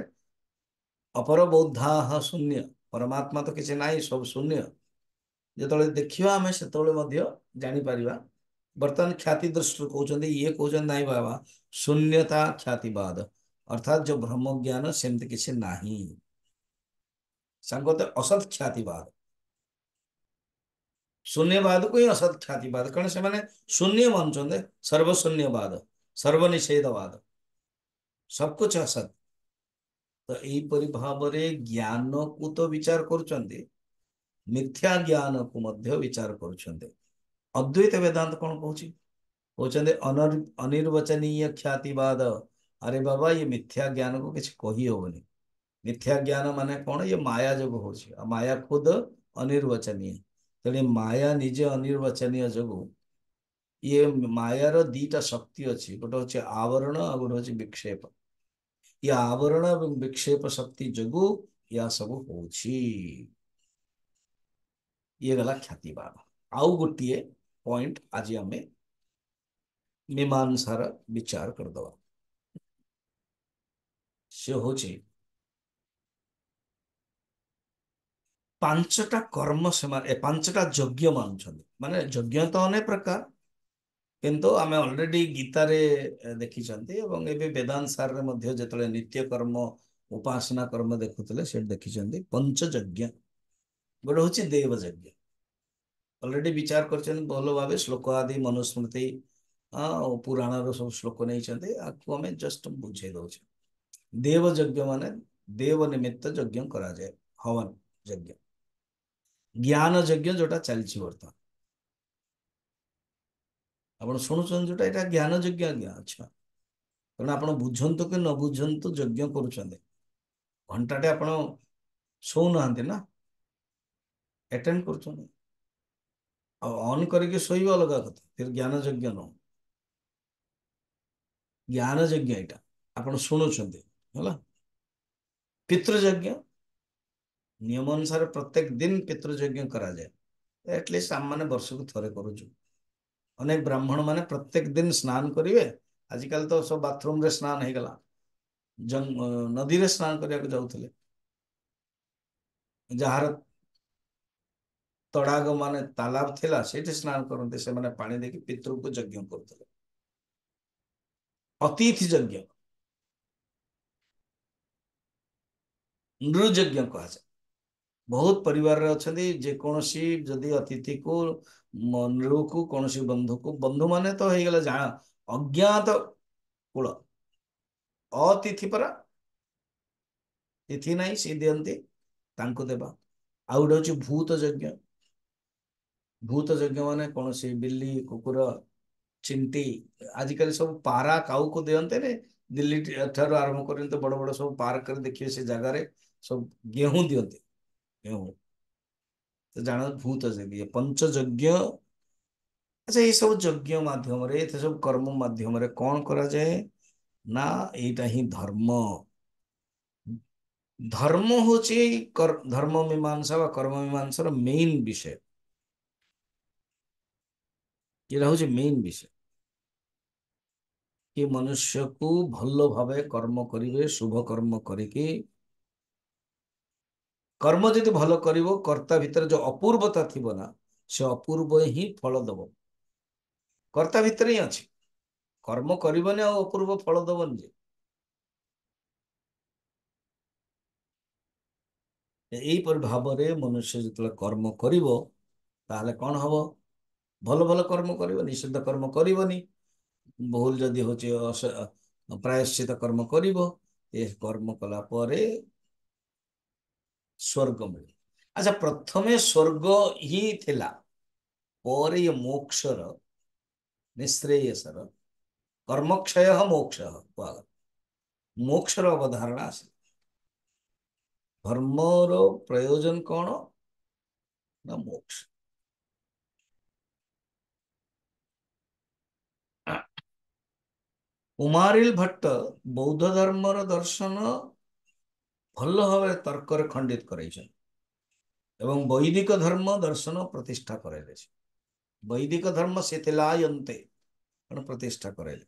अपर बौद्धा शून्य परमात्मा तो किसी ना सब शून्य जो देखा आम से जापर बर्तमान ख्याति दृष्टि कहते ये कहते ना बाबा शून्यता ख्यातिवाद अर्थात जो ब्रह्म ज्ञान सेमती तो किसी ना संगत असत ख्यातिवाद शून्यवाद को ही असत ख्यातिवाद कारण से मैंने शून्य मानते सर्वशून्यवाद सर्वनिषेधवाद सब कुछ असत तो यहीपरि भावरे ज्ञान को तो विचार कर मिथ्या ज्ञान को मध्य विचार कर अद्वैत वेदांत कौन कौच कहते अनिर्वचनीय ख्यातिवाद अरे बाबा ये मिथ्या ज्ञान को किसी कही हेनी मिथ्या ज्ञान मान कौन ये माया जो हूँ माया खुद अनिर्वचनीय तेणी माया निजे अनिर्वचनीय जो ये मायार दीटा शक्ति अच्छी गोटे हूँ आवरण आ गए हूँ विक्षेप ये आवरण एवं विक्षेप शक्ति जो या सब हूँ ये गला ख्याति आउ गोटे पॉइंट आज आम मीमांसार विचार करदे से हूँ ପାଞ୍ଚଟା କର୍ମ ସେମାନେ ଏ ପାଞ୍ଚଟା ଯଜ୍ଞ ମାନୁଛନ୍ତି ମାନେ ଯଜ୍ଞ ତ ଅନେକ ପ୍ରକାର କିନ୍ତୁ ଆମେ ଅଲରେଡି ଗୀତାରେ ଦେଖିଛନ୍ତି ଏବଂ ଏବେ ବେଦାନ୍ତ ସାରରେ ମଧ୍ୟ ଯେତେବେଳେ ନିତ୍ୟ କର୍ମ ଉପାସନା କର୍ମ ଦେଖୁଥିଲେ ସେଠି ଦେଖିଛନ୍ତି ପଞ୍ଚଯଜ୍ଞ ଗୋଟେ ହେଉଛି ଦେବଯଜ୍ଞ ଅଲରେଡି ବିଚାର କରିଛନ୍ତି ଭଲ ଭାବେ ଶ୍ଳୋକ ଆଦି ମନୁସ୍ମୃତି ପୁରାଣର ସବୁ ଶ୍ଳୋକ ନେଇଛନ୍ତି ଆକୁ ଆମେ ଜଷ୍ଟ ବୁଝେଇ ଦେଉଛେ ଦେବଯଜ୍ଞ ମାନେ ଦେବ ନିମିତ୍ତ ଯଜ୍ଞ କରାଯାଏ ହବନ ଯଜ୍ଞ ଜ୍ଞାନ ଯଜ୍ଞ ଯୋଉଟା ଚାଲିଛି ବର୍ତ୍ତମାନ ଆପଣ ଶୁଣୁଛନ୍ତି ଯୋଉଟା ଏଇଟା ଜ୍ଞାନ ଯଜ୍ଞ ଆଜ୍ଞା ଆଚ୍ଛା ତେଣୁ ଆପଣ ବୁଝନ୍ତୁ କି ନ ବୁଝନ୍ତୁ ଯଜ୍ଞ କରୁଛନ୍ତି ଘଣ୍ଟାଟେ ଆପଣ ଶୋଉନାହାନ୍ତି ନା ଆଟେଣ୍ଡ କରୁଛନ୍ତି ଆଉ ଅନ୍ କରିକି ଶୋଇବା ଅଲଗା କଥା ଫିର ଜ୍ଞାନ ଯଜ୍ଞ ନୁହଁ ଜ୍ଞାନ ଯଜ୍ଞ ଏଇଟା ଆପଣ ଶୁଣୁଛନ୍ତି ହେଲା ପିତୃଯଜ୍ଞ ନିୟମ ଅନୁସାରେ ପ୍ରତ୍ୟେକ ଦିନ ପିତୃଯଜ୍ଞ କରାଯାଏ ଆଟଲିଷ୍ଟ ଆମମାନେ ବର୍ଷକୁ ଥରେ କରୁଛୁ ଅନେକ ବ୍ରାହ୍ମଣମାନେ ପ୍ରତ୍ୟେକ ଦିନ ସ୍ନାନ କରିବେ ଆଜିକାଲି ତ ସବୁ ବାଥରୁମରେ ସ୍ନାନ ହେଇଗଲା ନଦୀରେ ସ୍ନାନ କରିବାକୁ ଯାଉଥିଲେ ଯାହାର ତଡ଼ାଗ ମାନେ ତାଲାବ ଥିଲା ସେଇଠି ସ୍ନାନ କରନ୍ତି ସେମାନେ ପାଣି ଦେଇକି ପିତୃକୁ ଯଜ୍ଞ କରୁଥିଲେ ଅତିଥି ଯଜ୍ଞ ନୃଯଜ୍ଞ କୁହାଯାଏ बहुत परिवार अच्छा जेकोसी जदि अतिथि को मनु को कौन बंधु को बंधु मान तो हो गला जहाँ अज्ञात कूल अतिथि पर तिथि नाई सी दिखती देवा आउ भूत यज्ञ भूत यज्ञ मान कौन बिल्ली कुकुर चिंटी कल सब पारा काउ को दिखते दिल्ली ठार आरंभ कर बड़ बड़ सब पार्क देखिए से जगार सब गेहूं दिखते એવું તો ଜାଣ ଭୂତ ଯଜ୍ଞ ପଞ୍ଚଯଜ୍ଞ ଆଚ୍ଛା ଏଇ ସବୁ ଯଜ୍ଞ ମାଧ୍ୟମରେ ଏତେ ସବୁ କର୍ମ ମାଧ୍ୟମରେ କ'ଣ କରାଯାଏ ନା ଏଇଟା ହିଁ ଧର୍ମ ଧର୍ମ ହେଉଛି ଧର୍ମ ମୀମାଂସା ବା କର୍ମ ମୀମାଂସାର ମେନ୍ ବିଷୟ ଏଇଟା ହେଉଛି ମେନ୍ ବିଷୟ କି ମନୁଷ୍ୟକୁ ଭଲ ଭାବେ କର୍ମ କରିବେ ଶୁଭ କର୍ମ କରିକି কর্ম যদি ଭଲ କରିବ কর্তা ভিতরে যে অপূর্বতা ଥିବ না সে অপূর্ব ହିଁ ଫଳ ଦେବ କର୍ତ୍ତା ଭିତରେ ହିଁ ଅଛି କର୍ମ କରିବନି ଆଉ ଅପୂର୍ବ ଫଳ ଦେବନି ଯେ ଏହିପରି ଭାବରେ ମନୁଷ୍ୟ ଯେତେବେଳେ କର୍ମ କରିବ ତାହେଲେ କ'ଣ ହବ ଭଲ ଭଲ କର୍ମ କରିବ ନିଷିଦ୍ଧ କର୍ମ କରିବନି ଭୁଲ ଯଦି ହେଉଛି ପ୍ରାୟଶ୍ଚିତ କର୍ମ କରିବ ଏ କର୍ମ କଲା ପରେ स्वर्ग मिले अच्छा प्रथम स्वर्ग ही थिला पौरी ये मोक्षर निश्रेय सर कर्मक्षय मोक्ष मोक्षर अवधारणा धर्म प्रयोजन कौन ना मोक्ष कुमारिल भट्ट बौद्ध धर्म दर्शन ଭଲ ଭାବରେ ତର୍କରେ ଖଣ୍ଡିତ କରାଇଛନ୍ତି ଏବଂ ବୈଦିକ ଧର୍ମ ଦର୍ଶନ ପ୍ରତିଷ୍ଠା କରାଇଲେ ବୈଦିକ ଧର୍ମ ସେ ଥିଲା ୟନ୍ତେ ତେଣୁ ପ୍ରତିଷ୍ଠା କରାଇଲେ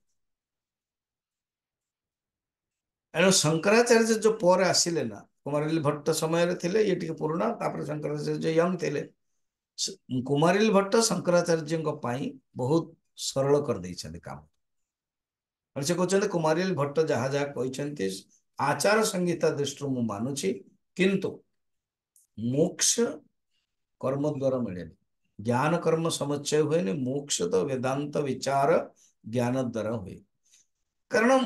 ଏଣୁ ଶଙ୍କରାଚାର୍ଯ୍ୟ ଯୋଉ ପରେ ଆସିଲେ ନା କୁମାରିଲ ଭଟ୍ଟ ସମୟରେ ଥିଲେ ଇଏ ଟିକେ ପୁରୁଣା ତାପରେ ଶଙ୍କରାଚାର୍ଯ୍ୟ ୟଙ୍ଗ ଥିଲେ କୁମାରିଲ ଭଟ୍ଟ ଶଙ୍କରାଚାର୍ଯ୍ୟଙ୍କ ପାଇଁ ବହୁତ ସରଳ କରିଦେଇଛନ୍ତି କାମ ସେ କହୁଛନ୍ତି କୁମାରିଲ ଭଟ୍ଟ ଯାହା ଯାହା କହିଛନ୍ତି આચાર સંહિતા દ્રષ્ટિનું માનું છે કિંતુ મોક્ષ કર્મ દ્વારા મળેલું જ્ઞાન કર્મ સમચય હોય ને મોક્ષ તો વેદાંત વિચાર જ્ઞાન દ્વારા હોય કારણ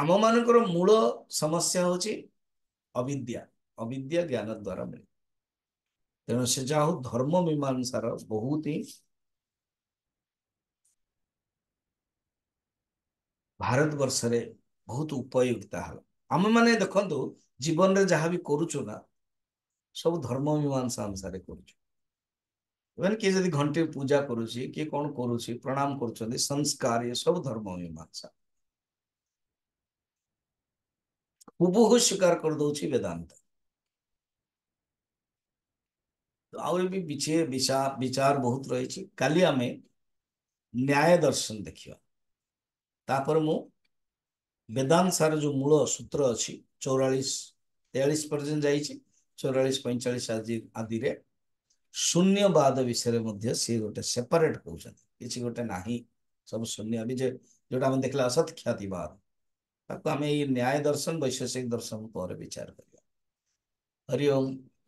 ଆମମାନଙ୍କର ମୂଳ ସମସ୍ୟା ହେଉଛି ଅବିଦ୍ୟା ଅବିଦ୍ୟା ଜ୍ଞାନ ଦ୍ୱାରା ମିଳେ ତେଣୁ ସେ ଯାହା ହଉ ଧର୍ମ ମୀମାଂସାର ବହୁତ ହିଁ भारत बर्षे बहुत उपयोगिता है आम मैंने देखो जीवन में जहा भी कर सब धर्म मीमांसा अनुसार कर घंटे पूजा कर प्रणाम कर संस्कार ये सब धर्म मीमांसा हूबहु स्वीकार कर करदे वेदांत तो आचार बहुत रही कल आम न्याय दर्शन देखा तापर मु वेदांत सार जो मूल सूत्र अच्छी चौरालीस तेयालीस पर्यटन जा चौरालीस पैंचाश आदि आदि शून्यवाद विषय में गोटे सेपरेट कौन किसी गोटे ना सब शून्य जो जो देख ला असत ख्याति आम न्याय दर्शन वैशेषिक दर्शन पर विचार कर हरिओं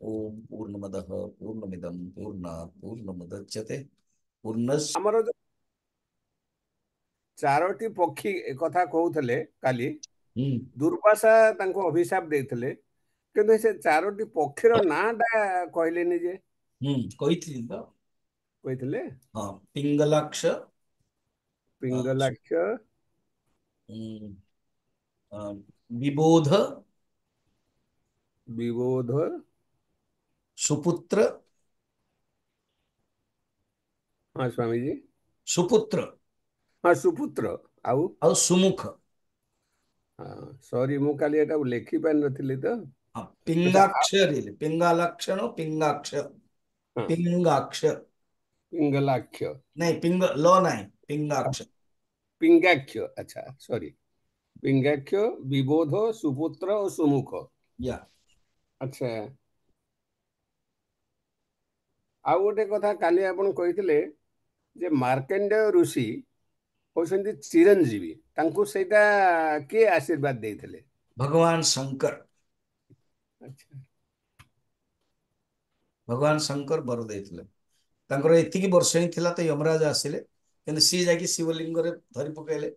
ओम पूर्ण मद पूर्ण मिदम पूर्ण पूर्ण मदच्यते पूर्ण ଚାରୋଟି ପକ୍ଷୀ କଥା କହୁଥିଲେ କାଲି ଦୁର୍ବାସା ତାଙ୍କୁ ଅଭିଶାପ ଦେଇଥିଲେ କିନ୍ତୁ ସେ ଚାରୋଟି ପକ୍ଷୀର ନାଁଟା କହିଲେନି ଯେ କହିଥିଲି ତ କହିଥିଲେ ହଁ ପିଙ୍ଗଲାକ୍ଷ ପିଙ୍ଗଲାକ୍ଷ विबोध विबोध सुपुत्र हाँ स्वामी जी सुपुत्र ହଁ ସୁପୁତ୍ର ଆଉ ଆଉ ସୁମୁଖ ସରି ମୁଁ କାଲି ଏଟା ଲେଖି ପାରିନଥିଲି ତ ପିଙ୍ଗାକ୍ଷର ପିଙ୍ଗାଲାକ୍ଷଣ ପିଙ୍ଗାକ୍ଷ ପିଙ୍ଗାକ୍ଷ ପିଙ୍ଗଲାକ୍ଷ ନାଇଁ ପିଙ୍ଗ ଲ ନାଇଁ ପିଙ୍ଗାକ୍ଷ पिंगाक्ष अच्छा सॉरी पिंगाक्ष विबोध सुपुत्र और सुमुख या अच्छा ଆଉ ଗୋଟେ କଥା କାଲି ଆପଣ କହିଥିଲେ ଯେ ମାର୍କେଣ୍ଡେୟ ଋଷି होती चिरंजीवी से के आशीर्वाद दे भगवान शंकर अच्छा भगवान शंकर बर दे की वर्ष हिंसा तो यमराज आसिले सी जा शिवलिंग धरी पकेले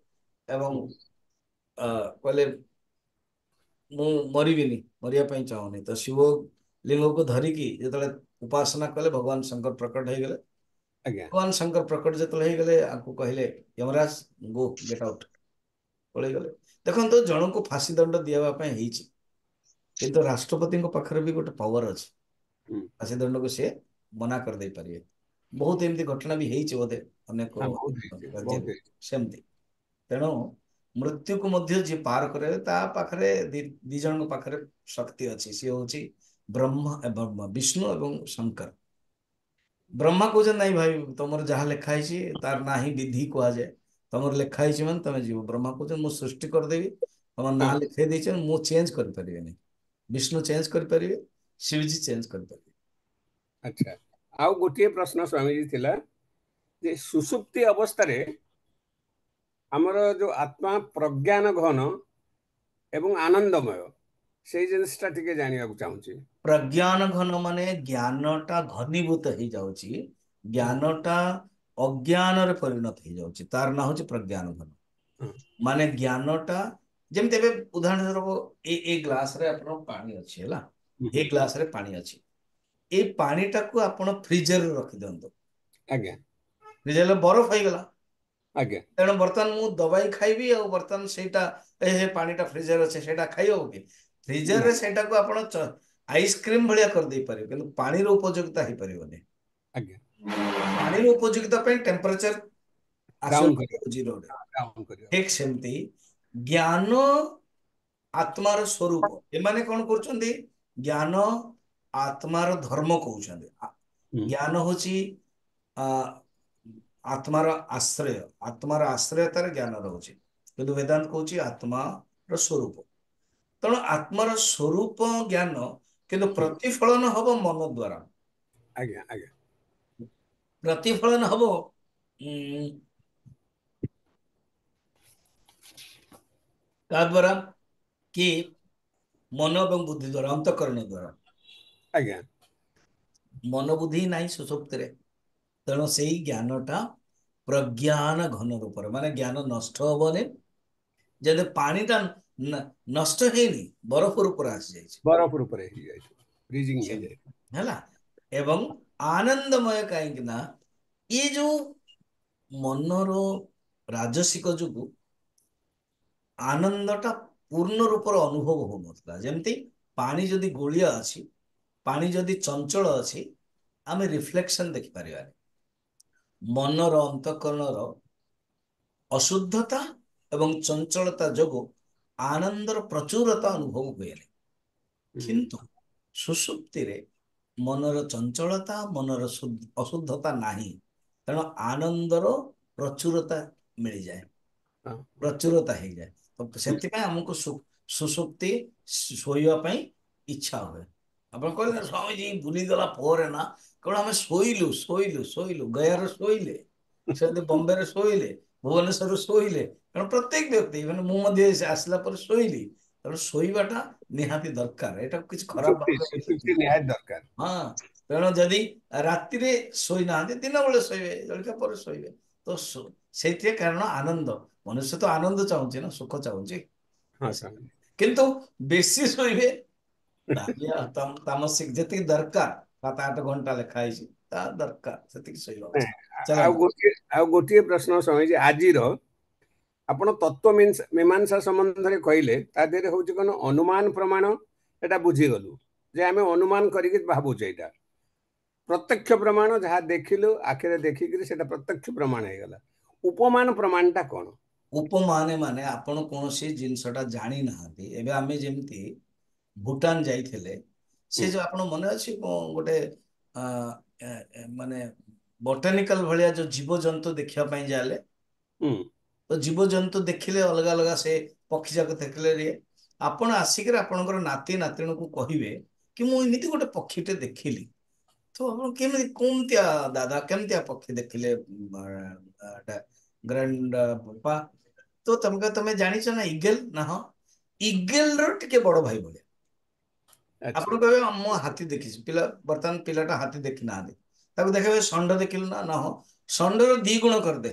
एवं कहले मु मरबी मरिया चाहूनी तो शिवलिंग को धरिकी जो उपासना कले भगवान शंकर प्रकट हो गले भगवान शंकर प्रकट जितने कहले यमराज गो गेट आउट पलिगले देखो जन को फासी दंड दिवापी कि राष्ट्रपति पाखे भी गोटे पावर अच्छे फासी दंड को सी मना कर पारे बहुत एमती घटना भी हो तेणु मृत्यु को पार कैसे दिजन पाखे शक्ति अच्छी सी हूँ ब्रह्म विष्णु एवं शंकर ବ୍ରହ୍ମା କହୁଛନ୍ତି ନାଇଁ ଭାଇ ତମର ଯାହା ଲେଖା ହେଇଛି ତାର ନାହିଁ ବିଧି କୁହାଯାଏ ତମର ଲେଖା ହେଇଛି ମାନେ ତମେ ଯିବ ବ୍ରହ୍ମା କହୁଛନ୍ତି ମୁଁ ସୃଷ୍ଟି କରିଦେବି ତମ ନାଁ ଲେଖାଇ ଦେଇଛି ମୁଁ ଚେଞ୍ଜ କରିପାରିବିନି ବିଷ୍ଣୁ ଚେଞ୍ଜ କରିପାରିବେ ଶିବଜୀ ଚେଞ୍ଜ କରିପାରିବେ ଆଚ୍ଛା ଆଉ ଗୋଟିଏ ପ୍ରଶ୍ନ ସ୍ୱାମୀଜୀ ଥିଲା ଯେ ସୁସୁପ୍ତି ଅବସ୍ଥାରେ ଆମର ଯୋଉ ଆତ୍ମା ପ୍ରଜ୍ଞାନ ଘନ ଏବଂ ଆନନ୍ଦମୟ সেই ଜିନିଷଟା ଟିକେ ଜାଣିବାକୁ ଚାହୁଁଛି ପ୍ରଜ୍ଞାନ ଘନ ମାନେ ଜ୍ଞାନଟା ଘନୀଭୂତ ହେଇଯାଉଛି ଜ୍ଞାନଟା ଅଜ୍ଞାନରେ ପରିଣତ ହେଇଯାଉଛି ତାର ନାଁ ହଉଛି ପ୍ରଜ୍ଞାନ ଘନ ମାନେ ଜ୍ଞାନଟା ଯେମିତି ଏବେ ଉଦାହରଣ ସ୍ୱରୂପ ଏ ଏ ଗ୍ଲାସରେ ଆପଣଙ୍କ ପାଣି ଅଛି ହେଲା ଏ ଗ୍ଲାସରେ ପାଣି ଅଛି ଏ ପାଣିଟାକୁ ଆପଣ ଫ୍ରିଜରରେ ରଖିଦିଅନ୍ତୁ ଆଜ୍ଞା ଫ୍ରିଜରରେ ବରଫ ହେଇଗଲା ଆଜ୍ଞା ତେଣୁ ବର୍ତ୍ତମାନ ମୁଁ ଦବାଇ ଖାଇବି ଆଉ ବର୍ତ୍ତମାନ ସେଇଟା ଏ ପାଣିଟା ଫ୍ରିଜରେ ଅଛି ସେଇଟା ଖାଇ ହବ କି ଫ୍ରିଜରରେ ସେଇଟାକୁ ଆପଣ ଆଇସ୍କ୍ରିମ ଭଳିଆ କରିଦେଇ ପାରିବେ କିନ୍ତୁ ପାଣିର ଉପଯୋଗିତା ହେଇପାରିବନି ପାଣିର ଉପଯୋଗିତା ପାଇଁ ଟେମ୍ପରେଚର ଠିକ ସେମିତି ଜ୍ଞାନ ଆତ୍ମାର ସ୍ୱରୂପ ଏମାନେ କଣ କରୁଛନ୍ତି ଜ୍ଞାନ ଆତ୍ମାର ଧର୍ମ କହୁଛନ୍ତି ଜ୍ଞାନ ହଉଛି ଆତ୍ମାର ଆଶ୍ରୟ ଆତ୍ମାର ଆଶ୍ରୟ ତାର ଜ୍ଞାନ ରହୁଛି କିନ୍ତୁ ବେଦାନ୍ତ କହୁଛି ଆତ୍ମାର ସ୍ୱରୂପ ତେଣୁ ଆତ୍ମାର ସ୍ୱରୂପ ଜ୍ଞାନ କିନ୍ତୁ ପ୍ରତିଫଳନ ହବ ମନ ଦ୍ୱାରା ଆଜ୍ଞା ଆଜ୍ଞା ପ୍ରତିଫଳନ ହବ କାଦ୍ୱାରା କି ମନ ଏବଂ ବୁଦ୍ଧି ଦ୍ଵାରା ଅନ୍ତଃକରଣ ଦ୍ୱାରା ଆଜ୍ଞା ମନ ବୁଦ୍ଧି ନାହିଁ ସୁସୁପ୍ତିରେ ତେଣୁ ସେଇ ଜ୍ଞାନଟା ପ୍ରଜ୍ଞାନ ଘନ ରୂପରେ ମାନେ ଜ୍ଞାନ ନଷ୍ଟ ହବନି ଯଦି ପାଣିଟା ନଷ୍ଟ ହେଇନି ବରଫ ଉପରେ ଆସିଯାଇଛି ବରଫ ଉପରେ ହେଲା ଏବଂ ଆନନ୍ଦମୟ କାହିଁକି ନା ଇଏ ଯୋଉ ମନର ରାଜସିକ ଯୋଗୁ ଆନନ୍ଦଟା ପୂର୍ଣ୍ଣ ରୂପର ଅନୁଭବ ହଉନଥିଲା ଯେମିତି ପାଣି ଯଦି ଗୋଳିଆ ଅଛି ପାଣି ଯଦି ଚଞ୍ଚଳ ଅଛି ଆମେ ରିଫ୍ଲେକ୍ସନ ଦେଖିପାରିବାନି ମନର ଅନ୍ତଃକରଣର ଅଶୁଦ୍ଧତା ଏବଂ ଚଞ୍ଚଳତା ଯୋଗୁଁ ಆನಂದರ ಪ್ರಚುರತಾ ಅನುಭವ ହୁଏନି କିନ୍ତୁ ସୁସୁପ୍ତିରେ ମନର ଚଞ୍ଚଳତା ମନର ଅଶୁଦ୍ଧତା ନାହିଁ ତେଣୁ ଆନନ୍ଦର ପ୍ରଚୁରତା ମିଳିଯାଏ ପ୍ରଚୁରତା ହେଇଯାଏ ତ ସେଥିପାଇଁ ଆମକୁ ସୁସୁପ୍ତି ଶୋଇବା ପାଇଁ ଇଚ୍ଛା ହୁଏ ଆପଣ କହିଲେ ସ୍ୱାମୀଜୀ ବୁଲିଗଲା ପରେ ନା କାରଣ ଆମେ ଶୋଇଲୁ ଶୋଇଲୁ ଶୋଇଲୁ ଗୟାରେ ଶୋଇଲେ ସେମିତି ବମ୍ବେରେ ଶୋଇଲେ ଭୁବନେଶ୍ୱରରେ ଶୋଇଲେ ତେଣୁ ପ୍ରତ୍ୟେକ ବ୍ୟକ୍ତି ମାନେ ମୁଁ ମଧ୍ୟ ଆସିଲା ପରେ ଶୋଇଲି ତେଣୁ ଶୋଇବାଟା ନିହାତି ଦରକାର ଏଇଟା କିଛି ଖରାପ ଦରକାର ହଁ ତେଣୁ ଯଦି ରାତିରେ ଶୋଇନାହାନ୍ତି ଦିନ ବେଳେ ଶୋଇବେ ଜଳଖିଆ ପରେ ଶୋଇବେ ତ ସେଇଥିରେ କାରଣ ଆନନ୍ଦ ମନୁଷ୍ୟ ତ ଆନନ୍ଦ ଚାହୁଁଛି ନା ସୁଖ ଚାହୁଁଛି କିନ୍ତୁ ବେଶୀ ଶୋଇବେ ତାମସିକ ଯେତିକି ଦରକାର ସାତ ଆଠ ଘଣ୍ଟା ଲେଖା ହେଇଛି ତା ଦରକାର ସେତିକି ଶୋଇବା ଆଉ ଗୋଟିଏ ଆଉ ଗୋଟିଏ ପ୍ରଶ୍ନ ସ୍ୱାମୀଜୀ ଆଜିର ଆପଣ ତତ୍ତ୍ୱ ମୀମାଂସା ସମ୍ବନ୍ଧରେ କହିଲେ ତା ଦେହରେ ହେଉଛି କ'ଣ ଅନୁମାନ ପ୍ରମାଣ ଏଇଟା ବୁଝିଗଲୁ ଯେ ଆମେ ଅନୁମାନ କରିକି ଭାବୁଛେ ଏଇଟା ପ୍ରତ୍ୟକ୍ଷ ପ୍ରମାଣ ଯାହା ଦେଖିଲୁ ଆଖିରେ ଦେଖିକିରି ସେଇଟା ପ୍ରତ୍ୟକ୍ଷ ପ୍ରମାଣ ହେଇଗଲା ଉପମାନ ପ୍ରମାଣଟା କ'ଣ ଉପମାନେ ମାନେ ଆପଣ କୌଣସି ଜିନିଷଟା ଜାଣିନାହାନ୍ତି ଏବେ ଆମେ ଯେମିତି ଭୁଟାନ ଯାଇଥିଲେ ସେ ଯେଉଁ ଆପଣ ମନେ ଅଛି ଗୋଟେ ମାନେ ବଟାନିକାଲ ଭଳିଆ ଯୋଉ ଜୀବଜନ୍ତୁ ଦେଖିବା ପାଇଁ ଯାଲେ ତ ଜୀବଜନ୍ତୁ ଦେଖିଲେ ଅଲଗା ଅଲଗା ସେ ପକ୍ଷୀ ଯାକ ଦେଖିଲେ ଆପଣ ଆସିକରି ଆପଣଙ୍କର ନାତି ନାତିଣୀଙ୍କୁ କହିବେ କି ମୁଁ ଏମିତି ଗୋଟେ ପକ୍ଷୀଟେ ଦେଖିଲି ତ ଆପଣ କେମିତି କେମିତିଆ ଦାଦା କେମିତିଆ ପକ୍ଷୀ ଦେଖିଲେ ଗ୍ରାଣ୍ଡ ପା ତ ତମେ ତମେ ଜାଣିଛ ନା ଇଗେଲ ନା ହଁ ଇଗେଲର ଟିକେ ବଡ ଭାଇ ଭଳିଆ ଆପଣ କହିବେ ମୁଁ ହାତୀ ଦେଖିଛି ପିଲା ବର୍ତ୍ତମାନ ପିଲାଟା ହାତୀ ଦେଖି ନାହାନ୍ତି ତାକୁ ଦେଖିବେ ଷଣ୍ଢ ଦେଖିଲୁ ନା ନା ହଁ ଷଣ୍ଢର ଦି ଗୁଣ କରିଦେ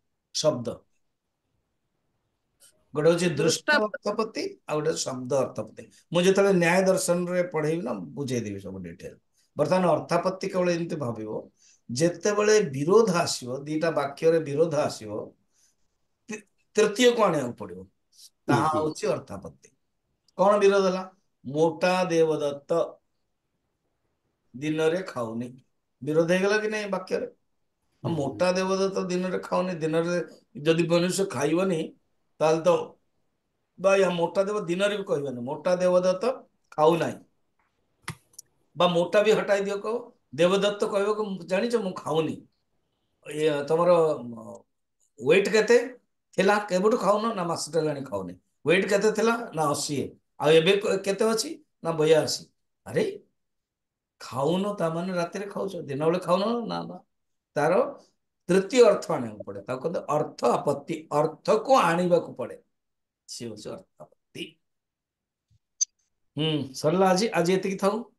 शब्द गोटे हूँ दृष्ट अर्थपति शब्द अर्थपति मुझे जो न्याय दर्शन रे पढ़े ना बुझेदेवि सब डिटेल बर्तमान अर्थापत्ति केवल एमती भाव जिते विरोध आसो दिटा वाक्य विरोध आसो तृतीय को आने पड़ो अर्थापत्ति कौन विरोध है मोटा देवदत्त दिन में खाऊनी विरोध हो गला कि नहीं वाक्य ମୋଟା ଦେବତା ତ ଦିନରେ ଖାଉନି ଦିନରେ ଯଦି ମନୁଷ୍ୟ ଖାଇବନି ତାହେଲେ ତ ବା ଏହା ମୋଟା ଦେବ ଦିନରେ ବି କହିବନି ମୋଟା ଦେବଦତ୍ତ ଖାଉନାହିଁ ବା ମୋଟା ବି ହଟାଇ ଦିଅ କହ ଦେବଦତ୍ତ କହିବାକୁ ଜାଣିଛ ମୁଁ ଖାଉନି ତମର ୱେଟ୍ କେତେ ଥିଲା କେବେଠୁ ଖାଉନ ନା ମାସଟା ହେଲାଣି ଖାଉନି ୱେଟ୍ କେତେ ଥିଲା ନା ଅଶୀ ଆଉ ଏବେ କେତେ ଅଛି ନା ବୟାଅଶୀ ଆରେ ଖାଉନ ତା ମାନେ ରାତିରେ ଖାଉଛ ଦିନବେଳେ ଖାଉନ ନା ନା तारो तृतीय अर्थ आने को पड़े ताको अर्थ अपत्ति अर्थ को आने पड़े शिवस जो अर्थ अपत्ति हम्म सरलाजी आज ये तो क्या